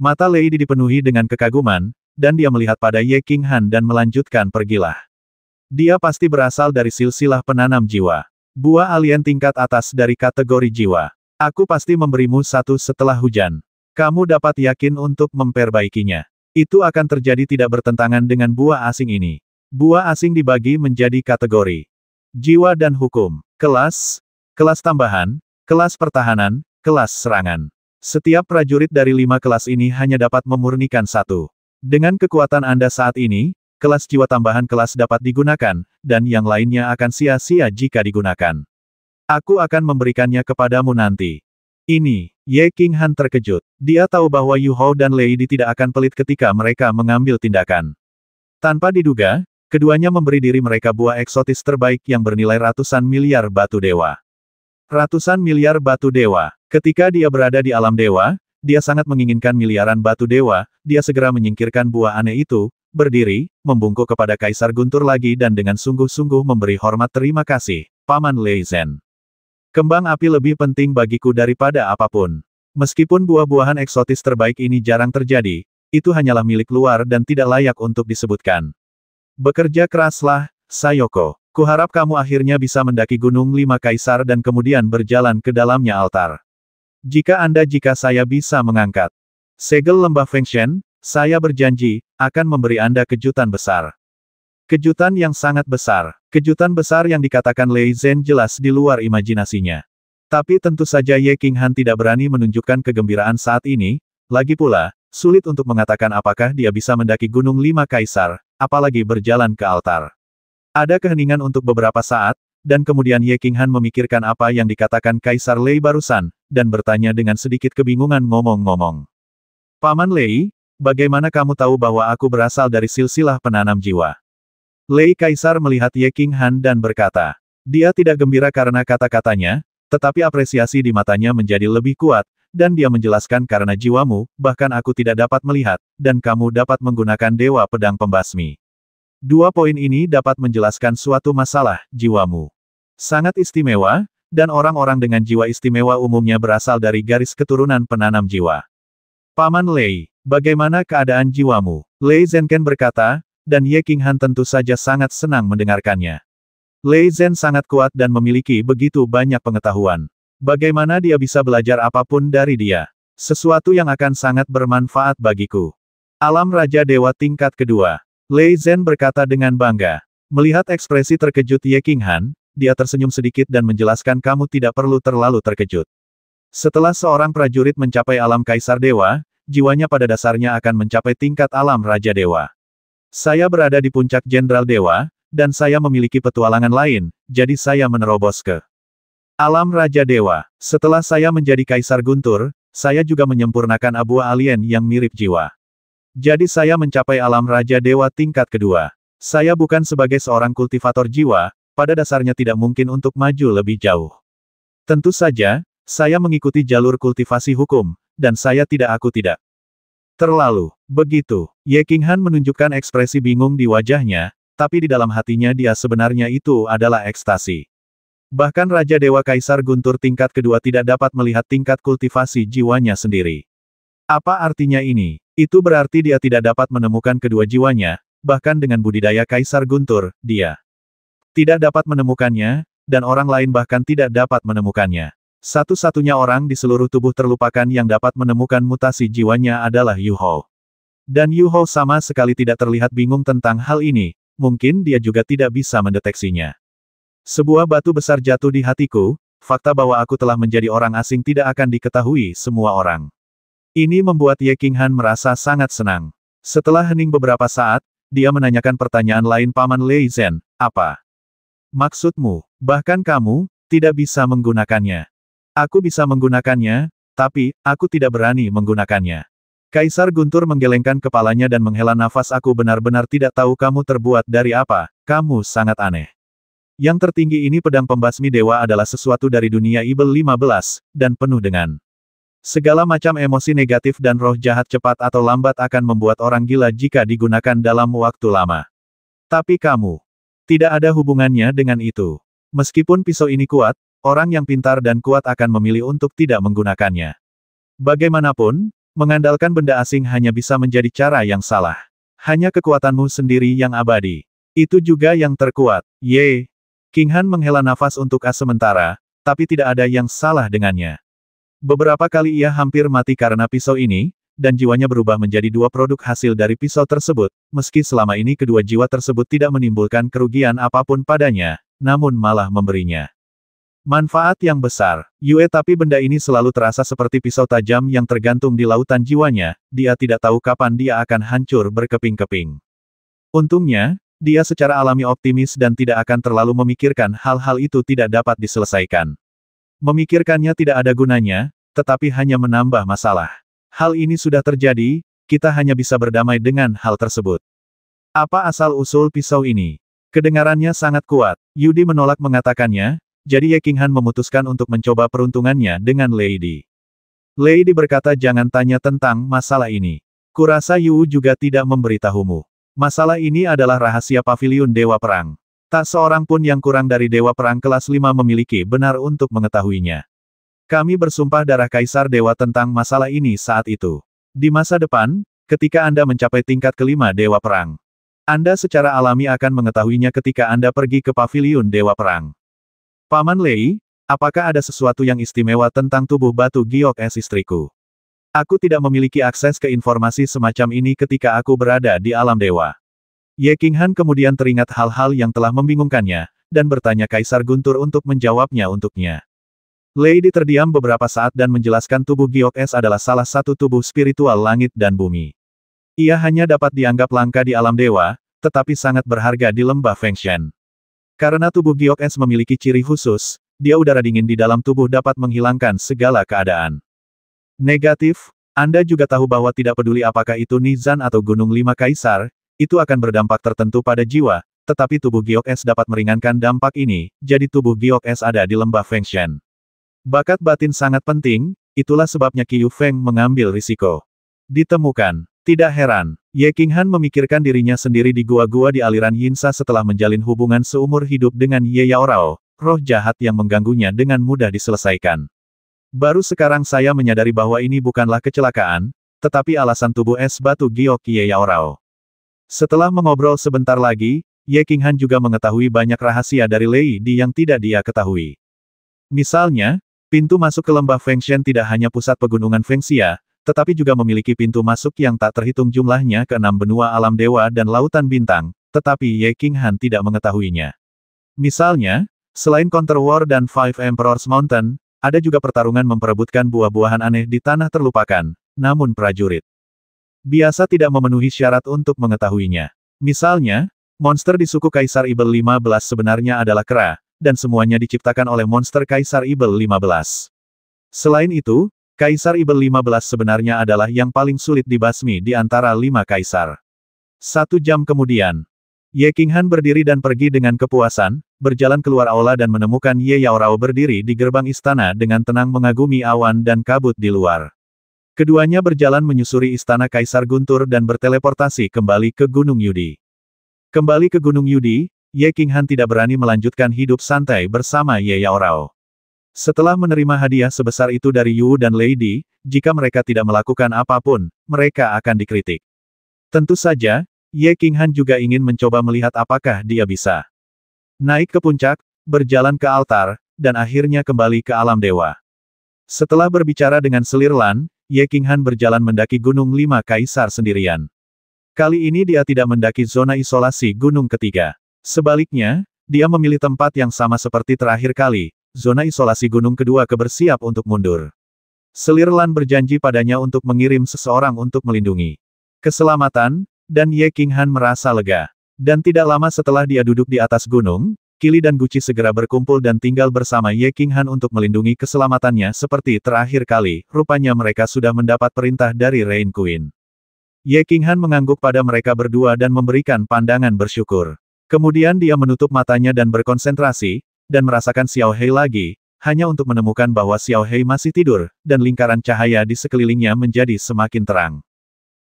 Mata Lady dipenuhi dengan kekaguman, dan dia melihat pada Ye King Han dan melanjutkan pergilah. Dia pasti berasal dari silsilah penanam jiwa. Buah alien tingkat atas dari kategori jiwa. Aku pasti memberimu satu setelah hujan. Kamu dapat yakin untuk memperbaikinya. Itu akan terjadi tidak bertentangan dengan buah asing ini. Buah asing dibagi menjadi kategori jiwa dan hukum, kelas, kelas tambahan, kelas pertahanan, kelas serangan. Setiap prajurit dari lima kelas ini hanya dapat memurnikan satu. Dengan kekuatan Anda saat ini, kelas jiwa tambahan kelas dapat digunakan, dan yang lainnya akan sia-sia jika digunakan. Aku akan memberikannya kepadamu nanti. Ini, Ye King Han terkejut. Dia tahu bahwa Yu Hao dan Lei Di tidak akan pelit ketika mereka mengambil tindakan. Tanpa diduga, keduanya memberi diri mereka buah eksotis terbaik yang bernilai ratusan miliar batu dewa. Ratusan miliar batu dewa. Ketika dia berada di alam dewa, dia sangat menginginkan miliaran batu dewa, dia segera menyingkirkan buah aneh itu, berdiri, membungkuk kepada Kaisar Guntur lagi dan dengan sungguh-sungguh memberi hormat terima kasih, Paman Lei Zhen. Kembang api lebih penting bagiku daripada apapun. Meskipun buah-buahan eksotis terbaik ini jarang terjadi, itu hanyalah milik luar dan tidak layak untuk disebutkan. Bekerja keraslah, Sayoko. Kuharap kamu akhirnya bisa mendaki Gunung Lima Kaisar dan kemudian berjalan ke dalamnya altar. Jika Anda jika saya bisa mengangkat segel lembah Feng Shen. Saya berjanji, akan memberi Anda kejutan besar. Kejutan yang sangat besar. Kejutan besar yang dikatakan Lei Zhen jelas di luar imajinasinya. Tapi tentu saja Ye King Han tidak berani menunjukkan kegembiraan saat ini, lagi pula, sulit untuk mengatakan apakah dia bisa mendaki Gunung Lima Kaisar, apalagi berjalan ke altar. Ada keheningan untuk beberapa saat, dan kemudian Ye King Han memikirkan apa yang dikatakan Kaisar Lei barusan, dan bertanya dengan sedikit kebingungan ngomong-ngomong. Paman Lei, Bagaimana kamu tahu bahwa aku berasal dari silsilah penanam jiwa? Lei Kaisar melihat Ye King Han dan berkata, dia tidak gembira karena kata-katanya, tetapi apresiasi di matanya menjadi lebih kuat, dan dia menjelaskan karena jiwamu, bahkan aku tidak dapat melihat, dan kamu dapat menggunakan dewa pedang pembasmi. Dua poin ini dapat menjelaskan suatu masalah, jiwamu. Sangat istimewa, dan orang-orang dengan jiwa istimewa umumnya berasal dari garis keturunan penanam jiwa. Paman Lei, bagaimana keadaan jiwamu? Lei Zenken berkata, dan Ye Qinghan tentu saja sangat senang mendengarkannya. Lei Zen sangat kuat dan memiliki begitu banyak pengetahuan. Bagaimana dia bisa belajar apapun dari dia? Sesuatu yang akan sangat bermanfaat bagiku. Alam Raja Dewa tingkat kedua. Lei Zen berkata dengan bangga. Melihat ekspresi terkejut Ye Qinghan, dia tersenyum sedikit dan menjelaskan kamu tidak perlu terlalu terkejut. Setelah seorang prajurit mencapai alam kaisar dewa, jiwanya pada dasarnya akan mencapai tingkat alam raja dewa. Saya berada di puncak jenderal dewa, dan saya memiliki petualangan lain, jadi saya menerobos ke alam raja dewa. Setelah saya menjadi kaisar guntur, saya juga menyempurnakan abu alien yang mirip jiwa. Jadi saya mencapai alam raja dewa tingkat kedua. Saya bukan sebagai seorang kultivator jiwa, pada dasarnya tidak mungkin untuk maju lebih jauh. Tentu saja, saya mengikuti jalur kultivasi hukum, dan saya tidak aku tidak. Terlalu, begitu. Ye Han menunjukkan ekspresi bingung di wajahnya, tapi di dalam hatinya dia sebenarnya itu adalah ekstasi. Bahkan Raja Dewa Kaisar Guntur tingkat kedua tidak dapat melihat tingkat kultivasi jiwanya sendiri. Apa artinya ini? Itu berarti dia tidak dapat menemukan kedua jiwanya, bahkan dengan budidaya Kaisar Guntur, dia tidak dapat menemukannya, dan orang lain bahkan tidak dapat menemukannya. Satu-satunya orang di seluruh tubuh terlupakan yang dapat menemukan mutasi jiwanya adalah Yu Hou. Dan Yu Hou sama sekali tidak terlihat bingung tentang hal ini, mungkin dia juga tidak bisa mendeteksinya. Sebuah batu besar jatuh di hatiku, fakta bahwa aku telah menjadi orang asing tidak akan diketahui semua orang. Ini membuat Ye King Han merasa sangat senang. Setelah hening beberapa saat, dia menanyakan pertanyaan lain Paman Lei Zhen, apa? Maksudmu, bahkan kamu, tidak bisa menggunakannya. Aku bisa menggunakannya, tapi, aku tidak berani menggunakannya. Kaisar Guntur menggelengkan kepalanya dan menghela nafas aku benar-benar tidak tahu kamu terbuat dari apa, kamu sangat aneh. Yang tertinggi ini pedang pembasmi dewa adalah sesuatu dari dunia Ibel 15, dan penuh dengan segala macam emosi negatif dan roh jahat cepat atau lambat akan membuat orang gila jika digunakan dalam waktu lama. Tapi kamu, tidak ada hubungannya dengan itu. Meskipun pisau ini kuat, Orang yang pintar dan kuat akan memilih untuk tidak menggunakannya. Bagaimanapun, mengandalkan benda asing hanya bisa menjadi cara yang salah. Hanya kekuatanmu sendiri yang abadi. Itu juga yang terkuat. Ye. King Han menghela nafas untuk a sementara, tapi tidak ada yang salah dengannya. Beberapa kali ia hampir mati karena pisau ini, dan jiwanya berubah menjadi dua produk hasil dari pisau tersebut, meski selama ini kedua jiwa tersebut tidak menimbulkan kerugian apapun padanya, namun malah memberinya. Manfaat yang besar. Yue tapi benda ini selalu terasa seperti pisau tajam yang tergantung di lautan jiwanya, dia tidak tahu kapan dia akan hancur berkeping-keping. Untungnya, dia secara alami optimis dan tidak akan terlalu memikirkan hal-hal itu tidak dapat diselesaikan. Memikirkannya tidak ada gunanya, tetapi hanya menambah masalah. Hal ini sudah terjadi, kita hanya bisa berdamai dengan hal tersebut. Apa asal-usul pisau ini? Kedengarannya sangat kuat. Yudi menolak mengatakannya, jadi Ye Qinghan memutuskan untuk mencoba peruntungannya dengan Lady. Lady berkata jangan tanya tentang masalah ini. Kurasa Yu juga tidak memberitahumu. Masalah ini adalah rahasia pavilion Dewa Perang. Tak seorang pun yang kurang dari Dewa Perang kelas 5 memiliki benar untuk mengetahuinya. Kami bersumpah darah Kaisar Dewa tentang masalah ini saat itu. Di masa depan, ketika Anda mencapai tingkat kelima Dewa Perang, Anda secara alami akan mengetahuinya ketika Anda pergi ke pavilion Dewa Perang. Paman Lei, apakah ada sesuatu yang istimewa tentang tubuh batu giok es istriku? Aku tidak memiliki akses ke informasi semacam ini ketika aku berada di alam dewa. Ye Han kemudian teringat hal-hal yang telah membingungkannya, dan bertanya Kaisar Guntur untuk menjawabnya untuknya. Lady terdiam beberapa saat dan menjelaskan tubuh giok es adalah salah satu tubuh spiritual langit dan bumi. Ia hanya dapat dianggap langka di alam dewa, tetapi sangat berharga di lembah Fengshan. Karena tubuh Giok memiliki ciri khusus, dia udara dingin di dalam tubuh dapat menghilangkan segala keadaan. Negatif, Anda juga tahu bahwa tidak peduli apakah itu Nizan atau Gunung Lima Kaisar, itu akan berdampak tertentu pada jiwa, tetapi tubuh Giok Es dapat meringankan dampak ini, jadi tubuh Giok Es ada di lembah Fengshen. Bakat batin sangat penting, itulah sebabnya Qiu Feng mengambil risiko. Ditemukan, tidak heran, Ye Qinghan memikirkan dirinya sendiri di gua-gua di aliran Yinsa setelah menjalin hubungan seumur hidup dengan Ye Yaorao, roh jahat yang mengganggunya dengan mudah diselesaikan. Baru sekarang saya menyadari bahwa ini bukanlah kecelakaan, tetapi alasan tubuh es batu giok Ye Yaorao. Setelah mengobrol sebentar lagi, Ye Qinghan juga mengetahui banyak rahasia dari Lei Di yang tidak dia ketahui. Misalnya, pintu masuk ke lembah Shen tidak hanya pusat pegunungan Feng Xia, tetapi juga memiliki pintu masuk yang tak terhitung jumlahnya ke enam benua alam dewa dan lautan bintang, tetapi Ye King Han tidak mengetahuinya. Misalnya, selain Counter War dan Five Emperors Mountain, ada juga pertarungan memperebutkan buah-buahan aneh di tanah terlupakan, namun prajurit biasa tidak memenuhi syarat untuk mengetahuinya. Misalnya, monster di suku Kaisar Ibel 15 sebenarnya adalah kera, dan semuanya diciptakan oleh monster Kaisar Ibel 15. Selain itu, Kaisar Ibel 15 sebenarnya adalah yang paling sulit dibasmi di antara lima kaisar. Satu jam kemudian, Ye Qinghan berdiri dan pergi dengan kepuasan, berjalan keluar aula dan menemukan Ye Yaorao berdiri di gerbang istana dengan tenang mengagumi awan dan kabut di luar. Keduanya berjalan menyusuri istana Kaisar Guntur dan berteleportasi kembali ke Gunung Yudi. Kembali ke Gunung Yudi, Ye Qinghan tidak berani melanjutkan hidup santai bersama Ye Yaorao. Setelah menerima hadiah sebesar itu dari Yu dan Lady, jika mereka tidak melakukan apapun, mereka akan dikritik. Tentu saja, Ye Han juga ingin mencoba melihat apakah dia bisa naik ke puncak, berjalan ke altar, dan akhirnya kembali ke alam dewa. Setelah berbicara dengan selir Lan, Ye Han berjalan mendaki Gunung Lima Kaisar sendirian. Kali ini dia tidak mendaki zona isolasi Gunung Ketiga. Sebaliknya, dia memilih tempat yang sama seperti terakhir kali, zona isolasi gunung kedua kebersiap untuk mundur. Selir Lan berjanji padanya untuk mengirim seseorang untuk melindungi keselamatan, dan Ye King Han merasa lega. Dan tidak lama setelah dia duduk di atas gunung, Kili dan Gucci segera berkumpul dan tinggal bersama Ye King Han untuk melindungi keselamatannya seperti terakhir kali, rupanya mereka sudah mendapat perintah dari Rain Queen. Ye King Han mengangguk pada mereka berdua dan memberikan pandangan bersyukur. Kemudian dia menutup matanya dan berkonsentrasi, dan merasakan Xiao Hei lagi, hanya untuk menemukan bahwa Xiao Hei masih tidur, dan lingkaran cahaya di sekelilingnya menjadi semakin terang.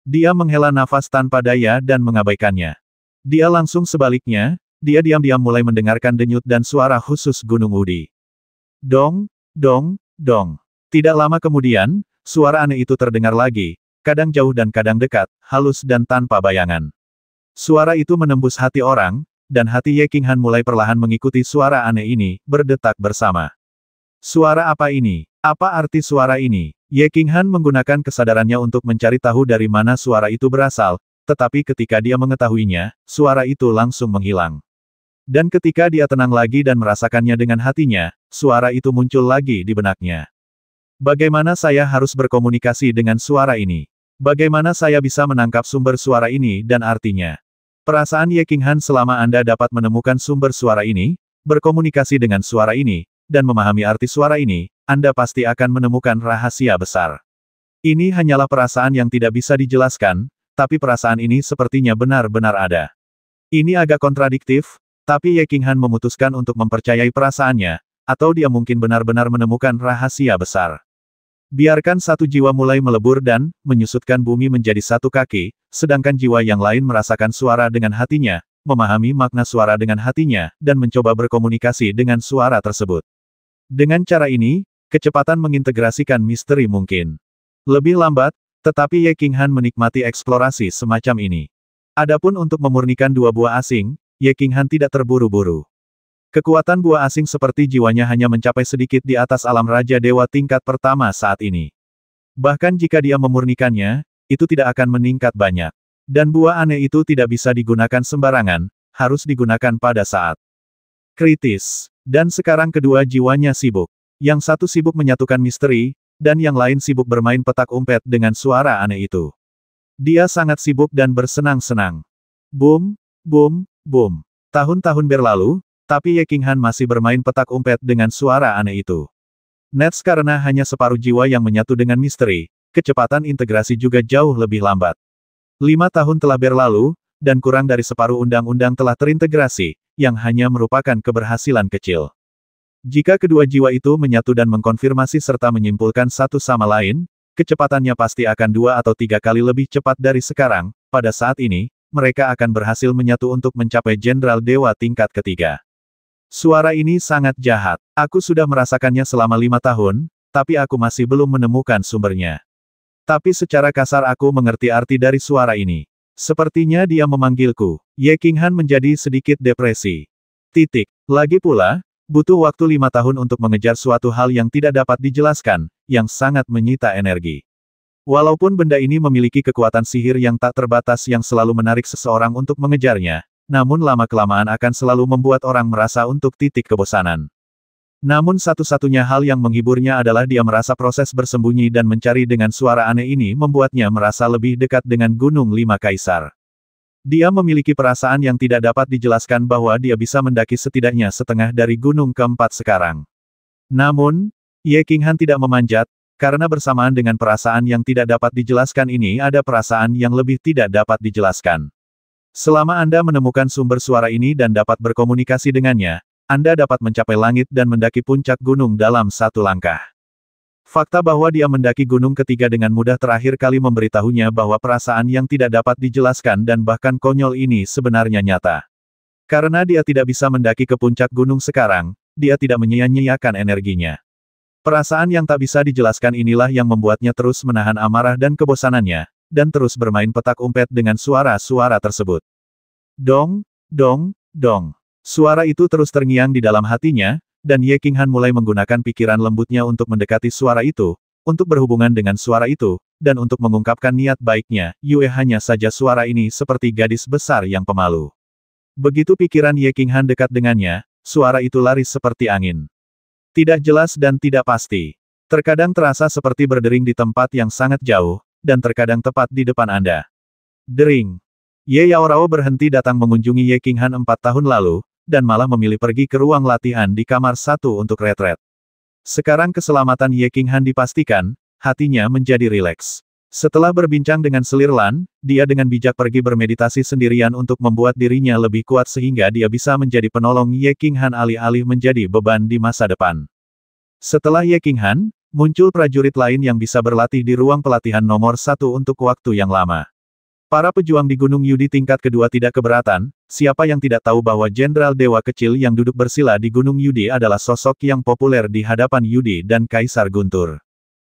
Dia menghela nafas tanpa daya dan mengabaikannya. Dia langsung sebaliknya, dia diam-diam mulai mendengarkan denyut dan suara khusus Gunung Udi. Dong, dong, dong. Tidak lama kemudian, suara aneh itu terdengar lagi, kadang jauh dan kadang dekat, halus dan tanpa bayangan. Suara itu menembus hati orang, dan hati Ye King Han mulai perlahan mengikuti suara aneh ini, berdetak bersama. Suara apa ini? Apa arti suara ini? Ye King Han menggunakan kesadarannya untuk mencari tahu dari mana suara itu berasal, tetapi ketika dia mengetahuinya, suara itu langsung menghilang. Dan ketika dia tenang lagi dan merasakannya dengan hatinya, suara itu muncul lagi di benaknya. Bagaimana saya harus berkomunikasi dengan suara ini? Bagaimana saya bisa menangkap sumber suara ini dan artinya? Perasaan Ye King Han selama Anda dapat menemukan sumber suara ini, berkomunikasi dengan suara ini, dan memahami arti suara ini, Anda pasti akan menemukan rahasia besar. Ini hanyalah perasaan yang tidak bisa dijelaskan, tapi perasaan ini sepertinya benar-benar ada. Ini agak kontradiktif, tapi Ye King Han memutuskan untuk mempercayai perasaannya, atau dia mungkin benar-benar menemukan rahasia besar. Biarkan satu jiwa mulai melebur dan menyusutkan bumi menjadi satu kaki, sedangkan jiwa yang lain merasakan suara dengan hatinya, memahami makna suara dengan hatinya, dan mencoba berkomunikasi dengan suara tersebut. Dengan cara ini, kecepatan mengintegrasikan misteri mungkin lebih lambat, tetapi Ye King Han menikmati eksplorasi semacam ini. Adapun untuk memurnikan dua buah asing, Ye King Han tidak terburu-buru. Kekuatan buah asing seperti jiwanya hanya mencapai sedikit di atas alam Raja Dewa tingkat pertama saat ini. Bahkan jika dia memurnikannya, itu tidak akan meningkat banyak. Dan buah aneh itu tidak bisa digunakan sembarangan, harus digunakan pada saat kritis. Dan sekarang kedua jiwanya sibuk. Yang satu sibuk menyatukan misteri, dan yang lain sibuk bermain petak umpet dengan suara aneh itu. Dia sangat sibuk dan bersenang-senang. Boom, boom, boom. Tahun-tahun berlalu, tapi Ye Han masih bermain petak umpet dengan suara aneh itu. Nets karena hanya separuh jiwa yang menyatu dengan misteri, kecepatan integrasi juga jauh lebih lambat. Lima tahun telah berlalu, dan kurang dari separuh undang-undang telah terintegrasi, yang hanya merupakan keberhasilan kecil. Jika kedua jiwa itu menyatu dan mengkonfirmasi serta menyimpulkan satu sama lain, kecepatannya pasti akan dua atau tiga kali lebih cepat dari sekarang, pada saat ini, mereka akan berhasil menyatu untuk mencapai Jenderal Dewa tingkat ketiga. Suara ini sangat jahat. Aku sudah merasakannya selama lima tahun, tapi aku masih belum menemukan sumbernya. Tapi secara kasar aku mengerti arti dari suara ini. Sepertinya dia memanggilku. Ye Qinghan menjadi sedikit depresi. Titik. Lagi pula, butuh waktu lima tahun untuk mengejar suatu hal yang tidak dapat dijelaskan, yang sangat menyita energi. Walaupun benda ini memiliki kekuatan sihir yang tak terbatas yang selalu menarik seseorang untuk mengejarnya, namun lama-kelamaan akan selalu membuat orang merasa untuk titik kebosanan. Namun satu-satunya hal yang menghiburnya adalah dia merasa proses bersembunyi dan mencari dengan suara aneh ini membuatnya merasa lebih dekat dengan Gunung Lima Kaisar. Dia memiliki perasaan yang tidak dapat dijelaskan bahwa dia bisa mendaki setidaknya setengah dari gunung keempat sekarang. Namun, Ye Qinghan tidak memanjat, karena bersamaan dengan perasaan yang tidak dapat dijelaskan ini ada perasaan yang lebih tidak dapat dijelaskan. Selama Anda menemukan sumber suara ini dan dapat berkomunikasi dengannya, Anda dapat mencapai langit dan mendaki puncak gunung dalam satu langkah. Fakta bahwa dia mendaki gunung ketiga dengan mudah terakhir kali memberitahunya bahwa perasaan yang tidak dapat dijelaskan dan bahkan konyol ini sebenarnya nyata. Karena dia tidak bisa mendaki ke puncak gunung sekarang, dia tidak menyia-nyiakan energinya. Perasaan yang tak bisa dijelaskan inilah yang membuatnya terus menahan amarah dan kebosanannya, dan terus bermain petak umpet dengan suara-suara tersebut. Dong, dong, dong. Suara itu terus terngiang di dalam hatinya, dan Ye King Han mulai menggunakan pikiran lembutnya untuk mendekati suara itu, untuk berhubungan dengan suara itu, dan untuk mengungkapkan niat baiknya, Yue hanya saja suara ini seperti gadis besar yang pemalu. Begitu pikiran Ye King Han dekat dengannya, suara itu lari seperti angin. Tidak jelas dan tidak pasti. Terkadang terasa seperti berdering di tempat yang sangat jauh, dan terkadang tepat di depan Anda. Dering. Ye Yao Rao berhenti datang mengunjungi Ye King Han empat tahun lalu, dan malah memilih pergi ke ruang latihan di kamar satu untuk retret. Sekarang keselamatan Ye King Han dipastikan, hatinya menjadi rileks. Setelah berbincang dengan selir Lan, dia dengan bijak pergi bermeditasi sendirian untuk membuat dirinya lebih kuat sehingga dia bisa menjadi penolong Ye King Han alih-alih menjadi beban di masa depan. Setelah Ye King Han. Muncul prajurit lain yang bisa berlatih di ruang pelatihan nomor satu untuk waktu yang lama. Para pejuang di Gunung Yudi tingkat kedua tidak keberatan, siapa yang tidak tahu bahwa Jenderal Dewa kecil yang duduk bersila di Gunung Yudi adalah sosok yang populer di hadapan Yudi dan Kaisar Guntur.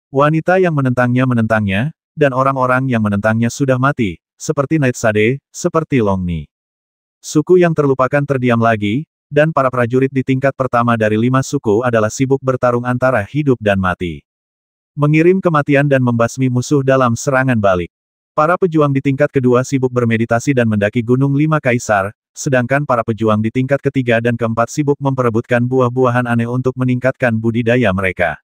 Wanita yang menentangnya menentangnya, dan orang-orang yang menentangnya sudah mati, seperti Night Sade, seperti Longni. Suku yang terlupakan terdiam lagi, dan para prajurit di tingkat pertama dari lima suku adalah sibuk bertarung antara hidup dan mati. Mengirim kematian dan membasmi musuh dalam serangan balik. Para pejuang di tingkat kedua sibuk bermeditasi dan mendaki Gunung Lima Kaisar, sedangkan para pejuang di tingkat ketiga dan keempat sibuk memperebutkan buah-buahan aneh untuk meningkatkan budidaya mereka.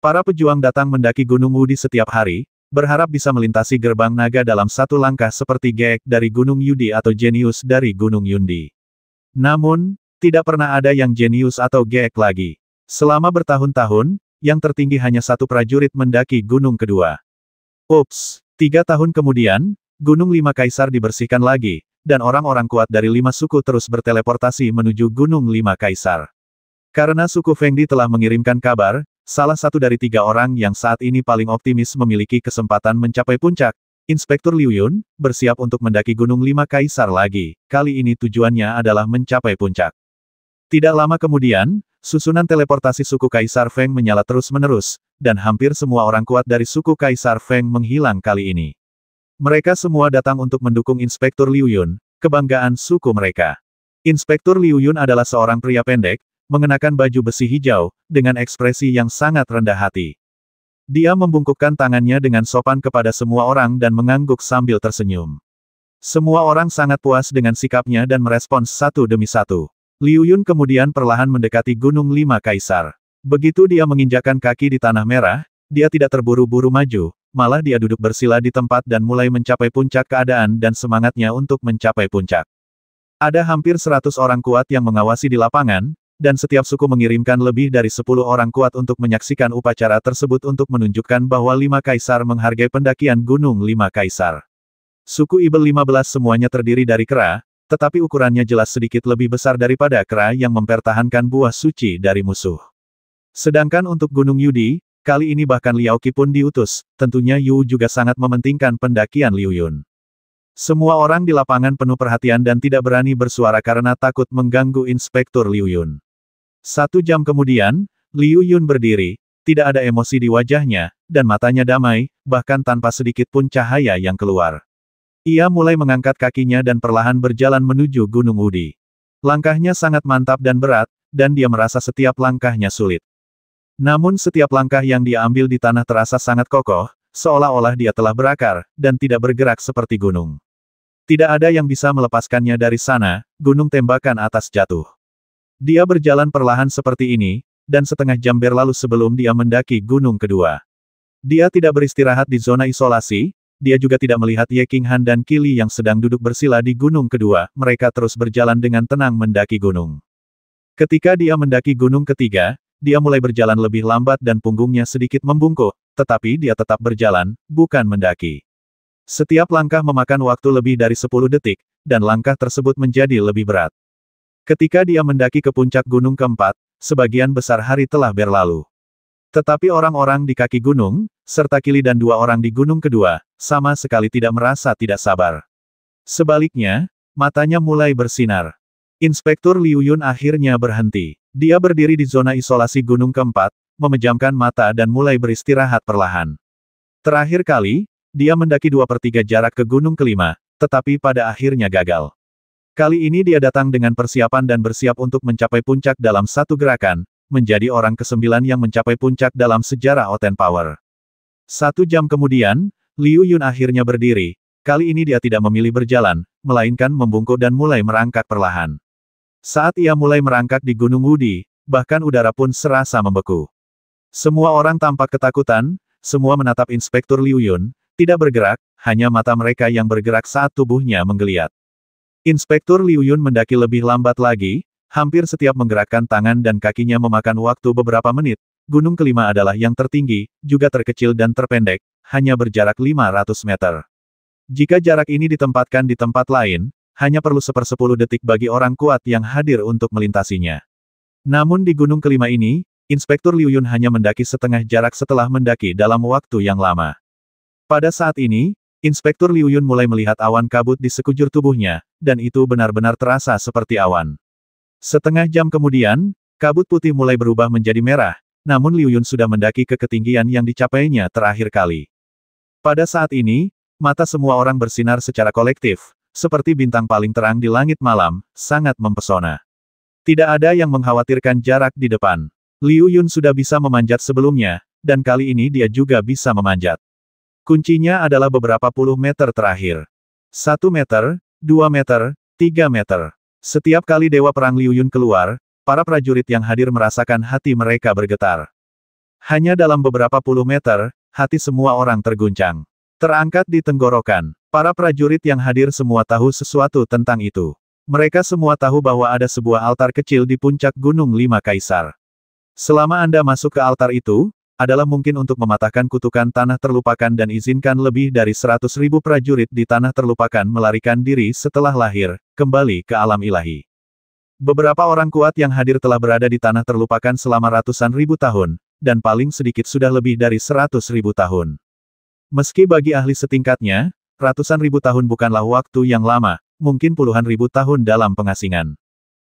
Para pejuang datang mendaki Gunung Wudi setiap hari, berharap bisa melintasi gerbang naga dalam satu langkah seperti Gek dari Gunung Yudi atau Jenius dari Gunung Yundi. Namun, tidak pernah ada yang jenius atau geek lagi. Selama bertahun-tahun, yang tertinggi hanya satu prajurit mendaki gunung kedua. Ups, tiga tahun kemudian, Gunung Lima Kaisar dibersihkan lagi, dan orang-orang kuat dari lima suku terus berteleportasi menuju Gunung Lima Kaisar. Karena suku Fengdi telah mengirimkan kabar, salah satu dari tiga orang yang saat ini paling optimis memiliki kesempatan mencapai puncak, Inspektur Liu Yun, bersiap untuk mendaki Gunung Lima Kaisar lagi, kali ini tujuannya adalah mencapai puncak. Tidak lama kemudian, susunan teleportasi suku Kaisar Feng menyala terus-menerus, dan hampir semua orang kuat dari suku Kaisar Feng menghilang kali ini. Mereka semua datang untuk mendukung Inspektur Liu Yun, kebanggaan suku mereka. Inspektur Liu Yun adalah seorang pria pendek, mengenakan baju besi hijau, dengan ekspresi yang sangat rendah hati. Dia membungkukkan tangannya dengan sopan kepada semua orang dan mengangguk sambil tersenyum. Semua orang sangat puas dengan sikapnya dan merespons satu demi satu. Liu Yun kemudian perlahan mendekati Gunung Lima Kaisar. Begitu dia menginjakan kaki di Tanah Merah, dia tidak terburu-buru maju, malah dia duduk bersila di tempat dan mulai mencapai puncak keadaan dan semangatnya untuk mencapai puncak. Ada hampir seratus orang kuat yang mengawasi di lapangan, dan setiap suku mengirimkan lebih dari sepuluh orang kuat untuk menyaksikan upacara tersebut untuk menunjukkan bahwa Lima Kaisar menghargai pendakian Gunung Lima Kaisar. Suku Ibel 15 semuanya terdiri dari Kera, tetapi ukurannya jelas sedikit lebih besar daripada kera yang mempertahankan buah suci dari musuh. Sedangkan untuk Gunung Yudi, kali ini bahkan Liao Qi pun diutus, tentunya Yu juga sangat mementingkan pendakian Liu Yun. Semua orang di lapangan penuh perhatian dan tidak berani bersuara karena takut mengganggu Inspektur Liu Yun. Satu jam kemudian, Liu Yun berdiri, tidak ada emosi di wajahnya, dan matanya damai, bahkan tanpa sedikit pun cahaya yang keluar. Ia mulai mengangkat kakinya dan perlahan berjalan menuju Gunung Udi. Langkahnya sangat mantap dan berat, dan dia merasa setiap langkahnya sulit. Namun setiap langkah yang dia ambil di tanah terasa sangat kokoh, seolah-olah dia telah berakar, dan tidak bergerak seperti gunung. Tidak ada yang bisa melepaskannya dari sana, gunung tembakan atas jatuh. Dia berjalan perlahan seperti ini, dan setengah jam berlalu sebelum dia mendaki gunung kedua. Dia tidak beristirahat di zona isolasi, dia juga tidak melihat Ye King Han dan Kili yang sedang duduk bersila di gunung kedua, mereka terus berjalan dengan tenang mendaki gunung. Ketika dia mendaki gunung ketiga, dia mulai berjalan lebih lambat dan punggungnya sedikit membungkuk, tetapi dia tetap berjalan, bukan mendaki. Setiap langkah memakan waktu lebih dari 10 detik, dan langkah tersebut menjadi lebih berat. Ketika dia mendaki ke puncak gunung keempat, sebagian besar hari telah berlalu. Tetapi orang-orang di kaki gunung, serta Kili dan dua orang di gunung kedua, sama sekali tidak merasa tidak sabar. Sebaliknya, matanya mulai bersinar. Inspektur Liu Yun akhirnya berhenti. Dia berdiri di zona isolasi gunung keempat, memejamkan mata dan mulai beristirahat perlahan. Terakhir kali, dia mendaki dua per tiga jarak ke gunung kelima, tetapi pada akhirnya gagal. Kali ini dia datang dengan persiapan dan bersiap untuk mencapai puncak dalam satu gerakan, menjadi orang kesembilan yang mencapai puncak dalam sejarah Oten Power. Satu jam kemudian, Liu Yun akhirnya berdiri, kali ini dia tidak memilih berjalan, melainkan membungkuk dan mulai merangkak perlahan. Saat ia mulai merangkak di Gunung Wudi, bahkan udara pun serasa membeku. Semua orang tampak ketakutan, semua menatap Inspektur Liu Yun, tidak bergerak, hanya mata mereka yang bergerak saat tubuhnya menggeliat. Inspektur Liu Yun mendaki lebih lambat lagi, hampir setiap menggerakkan tangan dan kakinya memakan waktu beberapa menit, Gunung kelima adalah yang tertinggi, juga terkecil dan terpendek, hanya berjarak 500 meter. Jika jarak ini ditempatkan di tempat lain, hanya perlu sepersepuluh detik bagi orang kuat yang hadir untuk melintasinya. Namun di gunung kelima ini, Inspektur Liu Yun hanya mendaki setengah jarak setelah mendaki dalam waktu yang lama. Pada saat ini, Inspektur Liu Yun mulai melihat awan kabut di sekujur tubuhnya, dan itu benar-benar terasa seperti awan. Setengah jam kemudian, kabut putih mulai berubah menjadi merah, namun Liu Yun sudah mendaki ke ketinggian yang dicapainya terakhir kali. Pada saat ini, mata semua orang bersinar secara kolektif, seperti bintang paling terang di langit malam, sangat mempesona. Tidak ada yang mengkhawatirkan jarak di depan. Liu Yun sudah bisa memanjat sebelumnya, dan kali ini dia juga bisa memanjat. Kuncinya adalah beberapa puluh meter terakhir. Satu meter, dua meter, tiga meter. Setiap kali Dewa Perang Liu Yun keluar, Para prajurit yang hadir merasakan hati mereka bergetar. Hanya dalam beberapa puluh meter, hati semua orang terguncang. Terangkat di tenggorokan, para prajurit yang hadir semua tahu sesuatu tentang itu. Mereka semua tahu bahwa ada sebuah altar kecil di puncak Gunung Lima Kaisar. Selama Anda masuk ke altar itu, adalah mungkin untuk mematahkan kutukan tanah terlupakan dan izinkan lebih dari seratus ribu prajurit di tanah terlupakan melarikan diri setelah lahir, kembali ke alam ilahi. Beberapa orang kuat yang hadir telah berada di tanah terlupakan selama ratusan ribu tahun, dan paling sedikit sudah lebih dari seratus ribu tahun. Meski bagi ahli setingkatnya, ratusan ribu tahun bukanlah waktu yang lama, mungkin puluhan ribu tahun dalam pengasingan.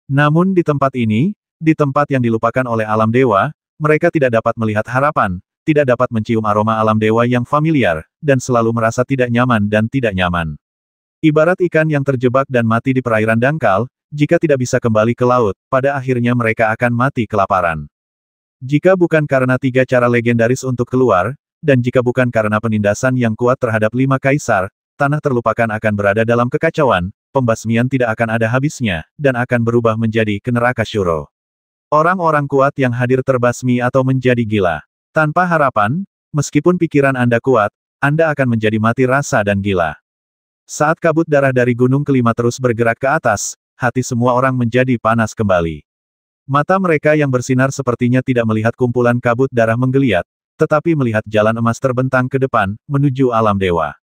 Namun di tempat ini, di tempat yang dilupakan oleh alam dewa, mereka tidak dapat melihat harapan, tidak dapat mencium aroma alam dewa yang familiar, dan selalu merasa tidak nyaman dan tidak nyaman. Ibarat ikan yang terjebak dan mati di perairan dangkal, jika tidak bisa kembali ke laut, pada akhirnya mereka akan mati kelaparan. Jika bukan karena tiga cara legendaris untuk keluar, dan jika bukan karena penindasan yang kuat terhadap lima kaisar, tanah terlupakan akan berada dalam kekacauan, pembasmian tidak akan ada habisnya, dan akan berubah menjadi neraka syuro. Orang-orang kuat yang hadir terbasmi atau menjadi gila. Tanpa harapan, meskipun pikiran Anda kuat, Anda akan menjadi mati rasa dan gila. Saat kabut darah dari gunung kelima terus bergerak ke atas, hati semua orang menjadi panas kembali. Mata mereka yang bersinar sepertinya tidak melihat kumpulan kabut darah menggeliat, tetapi melihat jalan emas terbentang ke depan, menuju alam dewa.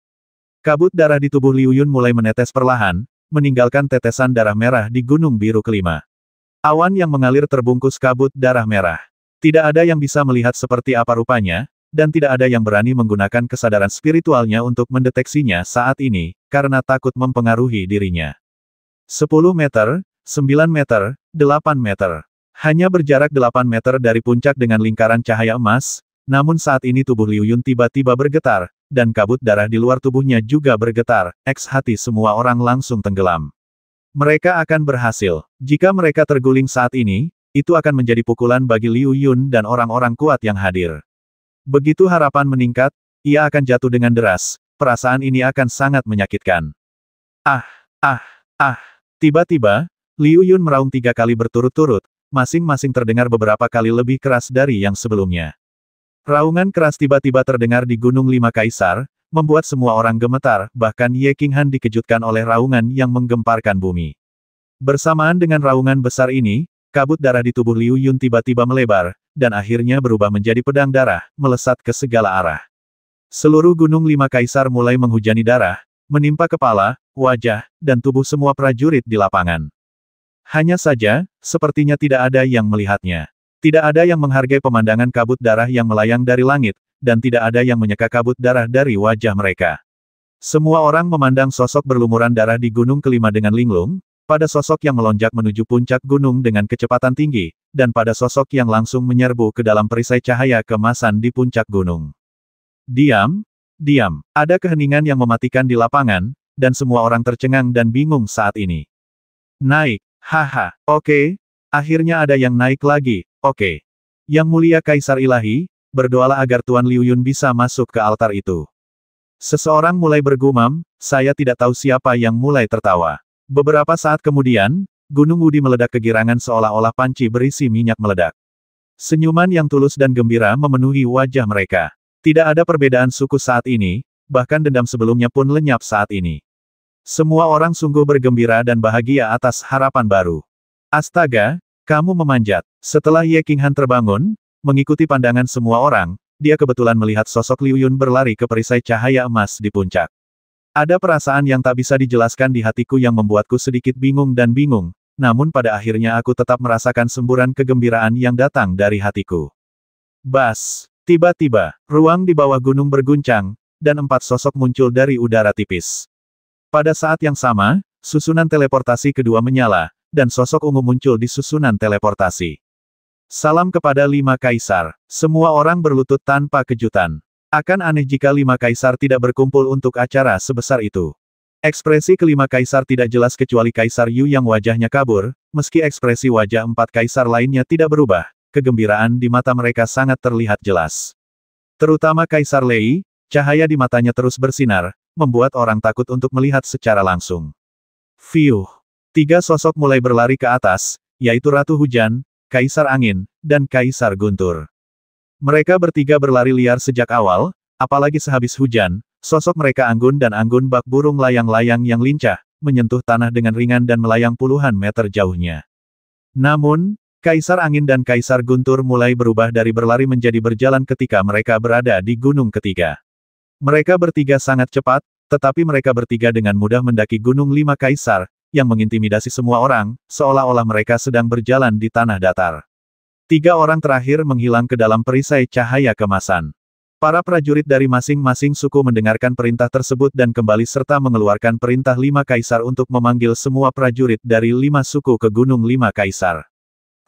Kabut darah di tubuh Liu Yun mulai menetes perlahan, meninggalkan tetesan darah merah di Gunung Biru kelima. Awan yang mengalir terbungkus kabut darah merah. Tidak ada yang bisa melihat seperti apa rupanya, dan tidak ada yang berani menggunakan kesadaran spiritualnya untuk mendeteksinya saat ini, karena takut mempengaruhi dirinya. 10 meter, 9 meter, 8 meter. Hanya berjarak 8 meter dari puncak dengan lingkaran cahaya emas, namun saat ini tubuh Liu Yun tiba-tiba bergetar, dan kabut darah di luar tubuhnya juga bergetar, eks hati semua orang langsung tenggelam. Mereka akan berhasil. Jika mereka terguling saat ini, itu akan menjadi pukulan bagi Liu Yun dan orang-orang kuat yang hadir. Begitu harapan meningkat, ia akan jatuh dengan deras, perasaan ini akan sangat menyakitkan. Ah, ah, ah. Tiba-tiba, Liu Yun meraung tiga kali berturut-turut, masing-masing terdengar beberapa kali lebih keras dari yang sebelumnya. Raungan keras tiba-tiba terdengar di Gunung Lima Kaisar, membuat semua orang gemetar, bahkan Ye Han dikejutkan oleh raungan yang menggemparkan bumi. Bersamaan dengan raungan besar ini, kabut darah di tubuh Liu Yun tiba-tiba melebar, dan akhirnya berubah menjadi pedang darah, melesat ke segala arah. Seluruh Gunung Lima Kaisar mulai menghujani darah, menimpa kepala, wajah, dan tubuh semua prajurit di lapangan. Hanya saja, sepertinya tidak ada yang melihatnya. Tidak ada yang menghargai pemandangan kabut darah yang melayang dari langit, dan tidak ada yang menyeka kabut darah dari wajah mereka. Semua orang memandang sosok berlumuran darah di gunung kelima dengan linglung, pada sosok yang melonjak menuju puncak gunung dengan kecepatan tinggi, dan pada sosok yang langsung menyerbu ke dalam perisai cahaya kemasan di puncak gunung. Diam, Diam. Ada keheningan yang mematikan di lapangan, dan semua orang tercengang dan bingung saat ini. Naik. Haha. Oke. Akhirnya ada yang naik lagi. Oke. Yang mulia Kaisar Ilahi, berdoalah agar Tuan Liu Yun bisa masuk ke altar itu. Seseorang mulai bergumam, saya tidak tahu siapa yang mulai tertawa. Beberapa saat kemudian, Gunung Wudi meledak kegirangan seolah-olah panci berisi minyak meledak. Senyuman yang tulus dan gembira memenuhi wajah mereka. Tidak ada perbedaan suku saat ini, bahkan dendam sebelumnya pun lenyap saat ini. Semua orang sungguh bergembira dan bahagia atas harapan baru. Astaga, kamu memanjat. Setelah Ye Qinghan terbangun, mengikuti pandangan semua orang, dia kebetulan melihat sosok Liu Yun berlari ke perisai cahaya emas di puncak. Ada perasaan yang tak bisa dijelaskan di hatiku yang membuatku sedikit bingung dan bingung, namun pada akhirnya aku tetap merasakan semburan kegembiraan yang datang dari hatiku. Bas, Tiba-tiba, ruang di bawah gunung berguncang, dan empat sosok muncul dari udara tipis. Pada saat yang sama, susunan teleportasi kedua menyala, dan sosok ungu muncul di susunan teleportasi. Salam kepada lima kaisar. Semua orang berlutut tanpa kejutan. Akan aneh jika lima kaisar tidak berkumpul untuk acara sebesar itu. Ekspresi kelima kaisar tidak jelas kecuali Kaisar Yu yang wajahnya kabur, meski ekspresi wajah empat kaisar lainnya tidak berubah, kegembiraan di mata mereka sangat terlihat jelas. Terutama Kaisar Lei, cahaya di matanya terus bersinar, membuat orang takut untuk melihat secara langsung. Fiuh! Tiga sosok mulai berlari ke atas, yaitu Ratu Hujan, Kaisar Angin, dan Kaisar Guntur. Mereka bertiga berlari liar sejak awal, apalagi sehabis hujan, sosok mereka anggun dan anggun bak burung layang-layang yang lincah, menyentuh tanah dengan ringan dan melayang puluhan meter jauhnya. Namun, Kaisar Angin dan Kaisar Guntur mulai berubah dari berlari menjadi berjalan ketika mereka berada di gunung ketiga. Mereka bertiga sangat cepat, tetapi mereka bertiga dengan mudah mendaki gunung lima kaisar, yang mengintimidasi semua orang, seolah-olah mereka sedang berjalan di tanah datar. Tiga orang terakhir menghilang ke dalam perisai cahaya kemasan. Para prajurit dari masing-masing suku mendengarkan perintah tersebut dan kembali serta mengeluarkan perintah lima kaisar untuk memanggil semua prajurit dari lima suku ke Gunung Lima Kaisar.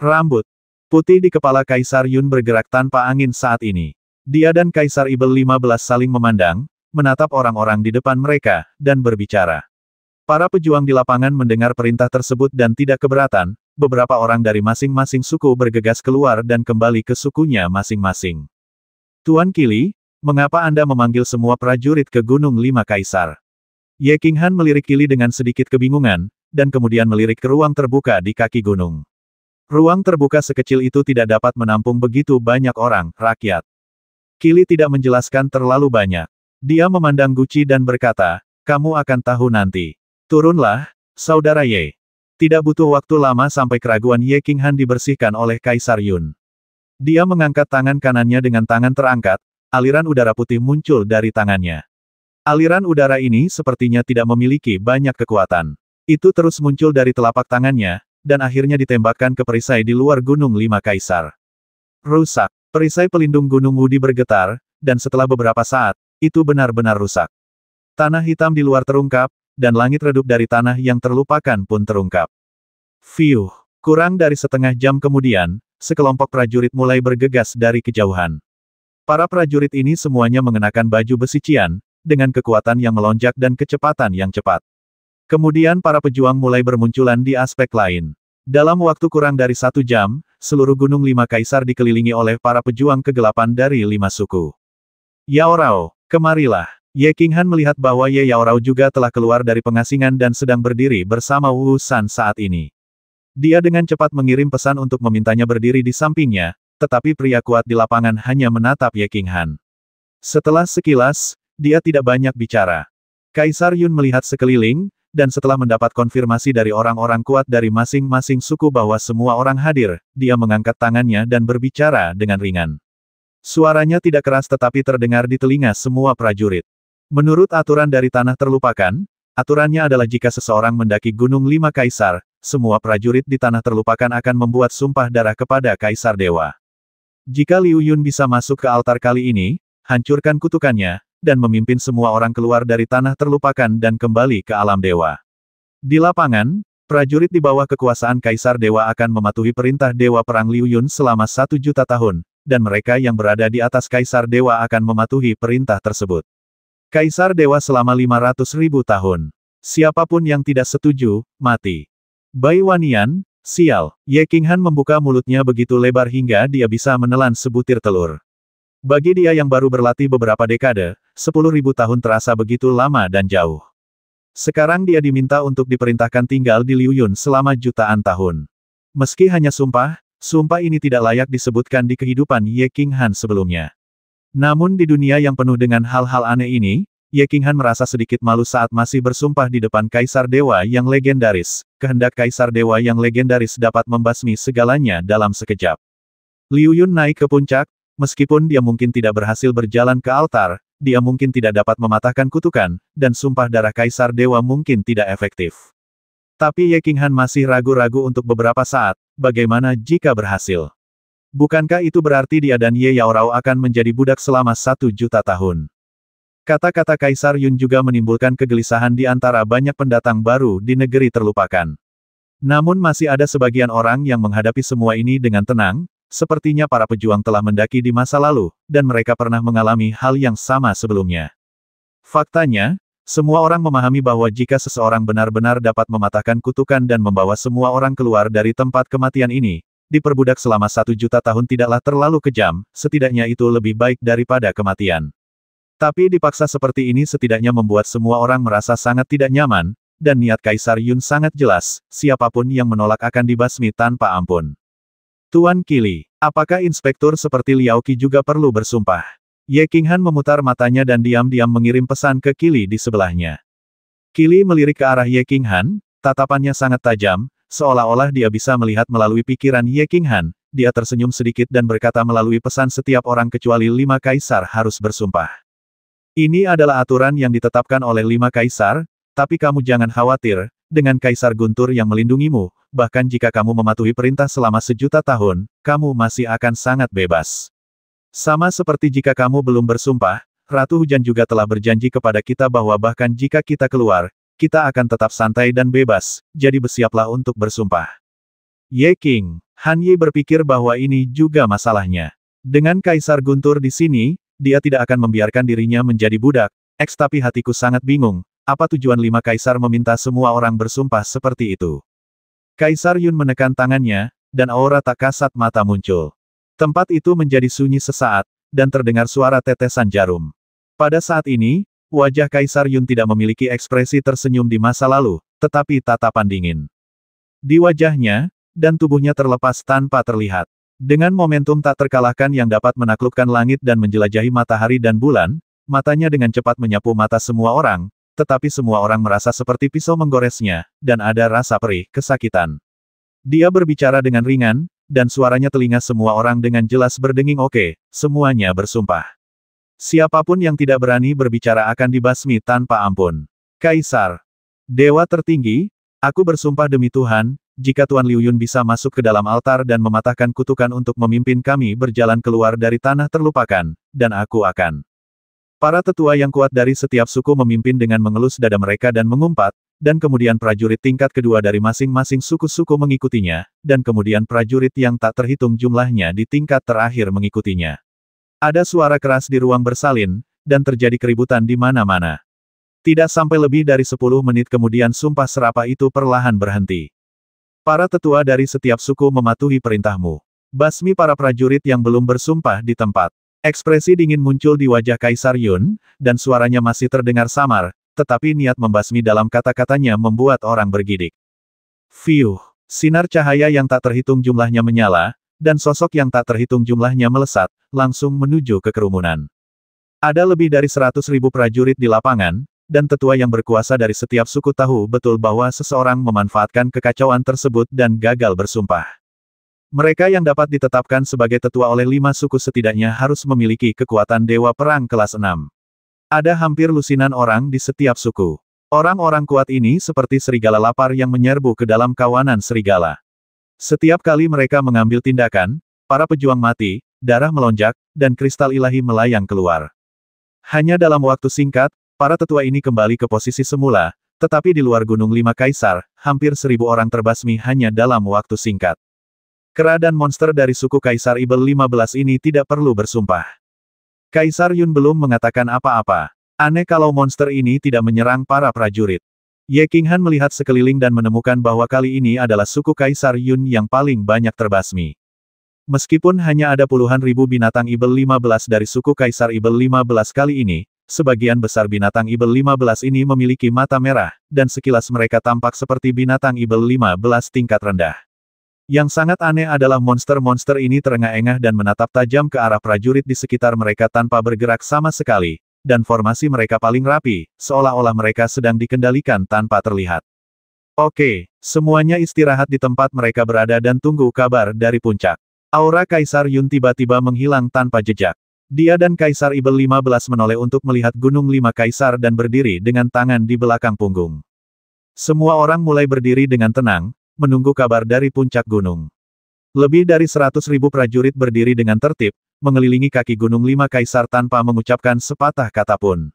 Rambut putih di kepala Kaisar Yun bergerak tanpa angin saat ini. Dia dan Kaisar Ibel 15 saling memandang, menatap orang-orang di depan mereka, dan berbicara. Para pejuang di lapangan mendengar perintah tersebut dan tidak keberatan, beberapa orang dari masing-masing suku bergegas keluar dan kembali ke sukunya masing-masing. Tuan Kili, mengapa Anda memanggil semua prajurit ke Gunung Lima Kaisar? Ye Qinghan melirik Kili dengan sedikit kebingungan, dan kemudian melirik ke ruang terbuka di kaki gunung. Ruang terbuka sekecil itu tidak dapat menampung begitu banyak orang, rakyat. Kili tidak menjelaskan terlalu banyak. Dia memandang Gucci dan berkata, kamu akan tahu nanti. Turunlah, saudara Ye. Tidak butuh waktu lama sampai keraguan Ye Kinghan dibersihkan oleh Kaisar Yun. Dia mengangkat tangan kanannya dengan tangan terangkat, aliran udara putih muncul dari tangannya. Aliran udara ini sepertinya tidak memiliki banyak kekuatan. Itu terus muncul dari telapak tangannya, dan akhirnya ditembakkan ke perisai di luar Gunung Lima Kaisar. Rusak. Perisai pelindung Gunung Wudi bergetar, dan setelah beberapa saat, itu benar-benar rusak. Tanah hitam di luar terungkap, dan langit redup dari tanah yang terlupakan pun terungkap. Fiuh. Kurang dari setengah jam kemudian, sekelompok prajurit mulai bergegas dari kejauhan. Para prajurit ini semuanya mengenakan baju besi cian, dengan kekuatan yang melonjak dan kecepatan yang cepat. Kemudian para pejuang mulai bermunculan di aspek lain. Dalam waktu kurang dari satu jam, seluruh Gunung Lima Kaisar dikelilingi oleh para pejuang kegelapan dari lima suku. Yao Rao, kemarilah. Ye Han melihat bahwa Ye Yao Rao juga telah keluar dari pengasingan dan sedang berdiri bersama Wu San saat ini. Dia dengan cepat mengirim pesan untuk memintanya berdiri di sampingnya, tetapi pria kuat di lapangan hanya menatap Ye Han. Setelah sekilas, dia tidak banyak bicara. Kaisar Yun melihat sekeliling, dan setelah mendapat konfirmasi dari orang-orang kuat dari masing-masing suku bahwa semua orang hadir, dia mengangkat tangannya dan berbicara dengan ringan. Suaranya tidak keras tetapi terdengar di telinga semua prajurit. Menurut aturan dari tanah terlupakan, aturannya adalah jika seseorang mendaki Gunung Lima Kaisar, semua prajurit di tanah terlupakan akan membuat sumpah darah kepada Kaisar Dewa. Jika Liu Yun bisa masuk ke altar kali ini, hancurkan kutukannya, dan memimpin semua orang keluar dari tanah terlupakan dan kembali ke alam dewa. Di lapangan, prajurit di bawah kekuasaan Kaisar Dewa akan mematuhi perintah Dewa Perang Liu Yun selama satu juta tahun, dan mereka yang berada di atas Kaisar Dewa akan mematuhi perintah tersebut. Kaisar Dewa selama 500 ribu tahun. Siapapun yang tidak setuju, mati. Bai Wanian, sial, Ye Qinghan membuka mulutnya begitu lebar hingga dia bisa menelan sebutir telur. Bagi dia yang baru berlatih beberapa dekade, 10.000 tahun terasa begitu lama dan jauh. Sekarang dia diminta untuk diperintahkan tinggal di Liu Yun selama jutaan tahun. Meski hanya sumpah, sumpah ini tidak layak disebutkan di kehidupan Ye King Han sebelumnya. Namun di dunia yang penuh dengan hal-hal aneh ini, Ye King Han merasa sedikit malu saat masih bersumpah di depan Kaisar Dewa yang legendaris, kehendak Kaisar Dewa yang legendaris dapat membasmi segalanya dalam sekejap. Liu Yun naik ke puncak, Meskipun dia mungkin tidak berhasil berjalan ke altar, dia mungkin tidak dapat mematahkan kutukan, dan sumpah darah Kaisar Dewa mungkin tidak efektif. Tapi Ye Han masih ragu-ragu untuk beberapa saat, bagaimana jika berhasil? Bukankah itu berarti dia dan Ye Yaorao akan menjadi budak selama satu juta tahun? Kata-kata Kaisar Yun juga menimbulkan kegelisahan di antara banyak pendatang baru di negeri terlupakan. Namun masih ada sebagian orang yang menghadapi semua ini dengan tenang, Sepertinya para pejuang telah mendaki di masa lalu, dan mereka pernah mengalami hal yang sama sebelumnya. Faktanya, semua orang memahami bahwa jika seseorang benar-benar dapat mematahkan kutukan dan membawa semua orang keluar dari tempat kematian ini, diperbudak selama satu juta tahun tidaklah terlalu kejam, setidaknya itu lebih baik daripada kematian. Tapi dipaksa seperti ini setidaknya membuat semua orang merasa sangat tidak nyaman, dan niat Kaisar Yun sangat jelas, siapapun yang menolak akan dibasmi tanpa ampun. Tuan Kili, apakah inspektur seperti Liao Qi juga perlu bersumpah? Ye Qinghan memutar matanya dan diam-diam mengirim pesan ke Kili di sebelahnya. Kili melirik ke arah Ye Qinghan, tatapannya sangat tajam, seolah-olah dia bisa melihat melalui pikiran Ye Qinghan, dia tersenyum sedikit dan berkata melalui pesan setiap orang kecuali lima kaisar harus bersumpah. Ini adalah aturan yang ditetapkan oleh lima kaisar, tapi kamu jangan khawatir, dengan kaisar Guntur yang melindungimu, bahkan jika kamu mematuhi perintah selama sejuta tahun, kamu masih akan sangat bebas. Sama seperti jika kamu belum bersumpah, Ratu Hujan juga telah berjanji kepada kita bahwa bahkan jika kita keluar, kita akan tetap santai dan bebas, jadi bersiaplah untuk bersumpah. Ye King, Han Yi berpikir bahwa ini juga masalahnya. Dengan Kaisar Guntur di sini, dia tidak akan membiarkan dirinya menjadi budak, eks tapi hatiku sangat bingung, apa tujuan lima kaisar meminta semua orang bersumpah seperti itu? Kaisar Yun menekan tangannya, dan aura tak kasat mata muncul. Tempat itu menjadi sunyi sesaat, dan terdengar suara tetesan jarum. Pada saat ini, wajah Kaisar Yun tidak memiliki ekspresi tersenyum di masa lalu, tetapi tatapan dingin. Di wajahnya, dan tubuhnya terlepas tanpa terlihat. Dengan momentum tak terkalahkan yang dapat menaklukkan langit dan menjelajahi matahari dan bulan, matanya dengan cepat menyapu mata semua orang, tetapi semua orang merasa seperti pisau menggoresnya, dan ada rasa perih, kesakitan. Dia berbicara dengan ringan, dan suaranya telinga semua orang dengan jelas berdenging oke, okay, semuanya bersumpah. Siapapun yang tidak berani berbicara akan dibasmi tanpa ampun. Kaisar. Dewa tertinggi, aku bersumpah demi Tuhan, jika Tuan Liu Yun bisa masuk ke dalam altar dan mematahkan kutukan untuk memimpin kami berjalan keluar dari tanah terlupakan, dan aku akan Para tetua yang kuat dari setiap suku memimpin dengan mengelus dada mereka dan mengumpat, dan kemudian prajurit tingkat kedua dari masing-masing suku-suku mengikutinya, dan kemudian prajurit yang tak terhitung jumlahnya di tingkat terakhir mengikutinya. Ada suara keras di ruang bersalin, dan terjadi keributan di mana-mana. Tidak sampai lebih dari 10 menit kemudian sumpah serapa itu perlahan berhenti. Para tetua dari setiap suku mematuhi perintahmu. Basmi para prajurit yang belum bersumpah di tempat. Ekspresi dingin muncul di wajah Kaisar Yun, dan suaranya masih terdengar samar, tetapi niat membasmi dalam kata-katanya membuat orang bergidik. Fiuh! Sinar cahaya yang tak terhitung jumlahnya menyala, dan sosok yang tak terhitung jumlahnya melesat, langsung menuju ke kerumunan. Ada lebih dari seratus ribu prajurit di lapangan, dan tetua yang berkuasa dari setiap suku tahu betul bahwa seseorang memanfaatkan kekacauan tersebut dan gagal bersumpah. Mereka yang dapat ditetapkan sebagai tetua oleh lima suku setidaknya harus memiliki kekuatan dewa perang kelas enam. Ada hampir lusinan orang di setiap suku. Orang-orang kuat ini seperti serigala lapar yang menyerbu ke dalam kawanan serigala. Setiap kali mereka mengambil tindakan, para pejuang mati, darah melonjak, dan kristal ilahi melayang keluar. Hanya dalam waktu singkat, para tetua ini kembali ke posisi semula, tetapi di luar Gunung Lima Kaisar, hampir seribu orang terbasmi hanya dalam waktu singkat. Kera dan monster dari suku Kaisar Ibel 15 ini tidak perlu bersumpah. Kaisar Yun belum mengatakan apa-apa. Aneh kalau monster ini tidak menyerang para prajurit. Ye King Han melihat sekeliling dan menemukan bahwa kali ini adalah suku Kaisar Yun yang paling banyak terbasmi. Meskipun hanya ada puluhan ribu binatang Ibel 15 dari suku Kaisar Ibel 15 kali ini, sebagian besar binatang Ibel 15 ini memiliki mata merah, dan sekilas mereka tampak seperti binatang Ibel 15 tingkat rendah. Yang sangat aneh adalah monster-monster ini terengah-engah dan menatap tajam ke arah prajurit di sekitar mereka tanpa bergerak sama sekali, dan formasi mereka paling rapi, seolah-olah mereka sedang dikendalikan tanpa terlihat. Oke, semuanya istirahat di tempat mereka berada dan tunggu kabar dari puncak. Aura Kaisar Yun tiba-tiba menghilang tanpa jejak. Dia dan Kaisar Ibel 15 menoleh untuk melihat Gunung Lima Kaisar dan berdiri dengan tangan di belakang punggung. Semua orang mulai berdiri dengan tenang, menunggu kabar dari puncak gunung. Lebih dari seratus ribu prajurit berdiri dengan tertib, mengelilingi kaki gunung lima kaisar tanpa mengucapkan sepatah kata pun.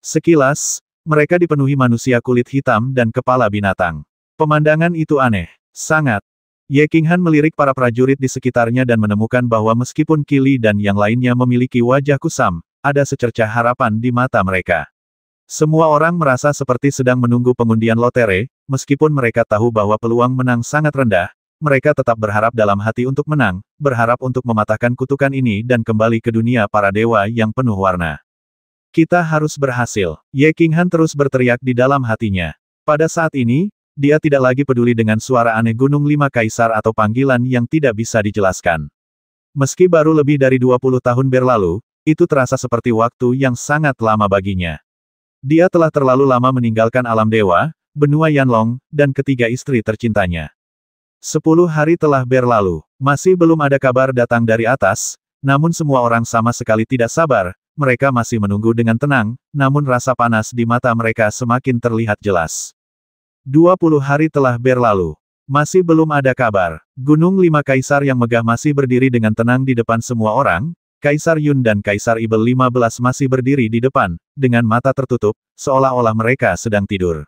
Sekilas, mereka dipenuhi manusia kulit hitam dan kepala binatang. Pemandangan itu aneh, sangat. Ye Qinghan melirik para prajurit di sekitarnya dan menemukan bahwa meskipun Kili dan yang lainnya memiliki wajah kusam, ada secerca harapan di mata mereka. Semua orang merasa seperti sedang menunggu pengundian lotere, meskipun mereka tahu bahwa peluang menang sangat rendah, mereka tetap berharap dalam hati untuk menang, berharap untuk mematahkan kutukan ini dan kembali ke dunia para dewa yang penuh warna. Kita harus berhasil. Ye King Han terus berteriak di dalam hatinya. Pada saat ini, dia tidak lagi peduli dengan suara aneh Gunung Lima Kaisar atau panggilan yang tidak bisa dijelaskan. Meski baru lebih dari 20 tahun berlalu, itu terasa seperti waktu yang sangat lama baginya. Dia telah terlalu lama meninggalkan alam dewa, benua Yanlong, dan ketiga istri tercintanya. Sepuluh hari telah berlalu, masih belum ada kabar datang dari atas, namun semua orang sama sekali tidak sabar, mereka masih menunggu dengan tenang, namun rasa panas di mata mereka semakin terlihat jelas. Dua puluh hari telah berlalu, masih belum ada kabar. Gunung Lima Kaisar yang megah masih berdiri dengan tenang di depan semua orang, Kaisar Yun dan Kaisar Ibel 15 masih berdiri di depan, dengan mata tertutup, seolah-olah mereka sedang tidur.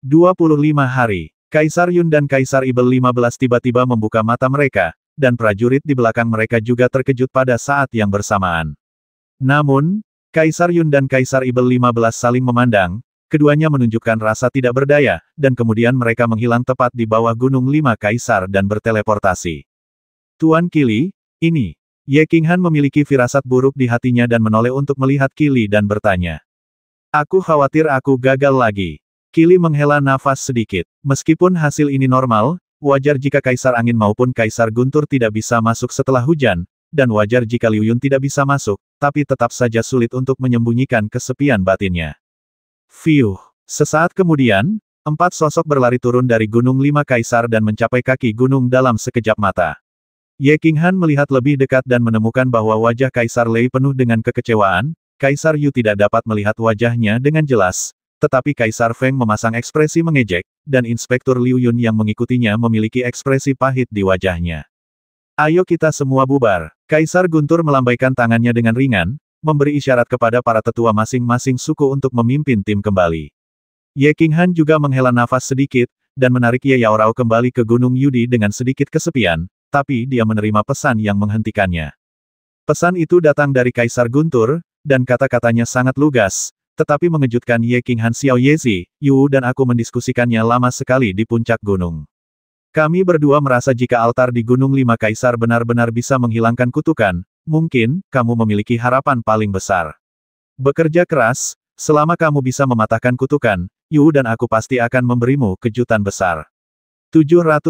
25 hari, Kaisar Yun dan Kaisar Ibel 15 tiba-tiba membuka mata mereka, dan prajurit di belakang mereka juga terkejut pada saat yang bersamaan. Namun, Kaisar Yun dan Kaisar Ibel 15 saling memandang, keduanya menunjukkan rasa tidak berdaya, dan kemudian mereka menghilang tepat di bawah Gunung Lima Kaisar dan berteleportasi. Tuan Kili, ini. Ye Qinghan memiliki firasat buruk di hatinya dan menoleh untuk melihat Kili dan bertanya. Aku khawatir aku gagal lagi. Kili menghela nafas sedikit. Meskipun hasil ini normal, wajar jika Kaisar Angin maupun Kaisar Guntur tidak bisa masuk setelah hujan, dan wajar jika Liu Yun tidak bisa masuk, tapi tetap saja sulit untuk menyembunyikan kesepian batinnya. Fiuh! Sesaat kemudian, empat sosok berlari turun dari Gunung Lima Kaisar dan mencapai kaki gunung dalam sekejap mata. Ye Han melihat lebih dekat dan menemukan bahwa wajah Kaisar Lei penuh dengan kekecewaan, Kaisar Yu tidak dapat melihat wajahnya dengan jelas, tetapi Kaisar Feng memasang ekspresi mengejek, dan Inspektur Liu Yun yang mengikutinya memiliki ekspresi pahit di wajahnya. Ayo kita semua bubar. Kaisar Guntur melambaikan tangannya dengan ringan, memberi isyarat kepada para tetua masing-masing suku untuk memimpin tim kembali. Ye Qinghan juga menghela nafas sedikit, dan menarik Ye Yaorao kembali ke Gunung Yudi dengan sedikit kesepian, tapi dia menerima pesan yang menghentikannya. Pesan itu datang dari Kaisar Guntur, dan kata-katanya sangat lugas, tetapi mengejutkan Ye King Han Xiao Yezi, Yu dan aku mendiskusikannya lama sekali di puncak gunung. Kami berdua merasa jika altar di Gunung Lima Kaisar benar-benar bisa menghilangkan kutukan, mungkin, kamu memiliki harapan paling besar. Bekerja keras, selama kamu bisa mematahkan kutukan, Yu dan aku pasti akan memberimu kejutan besar. 730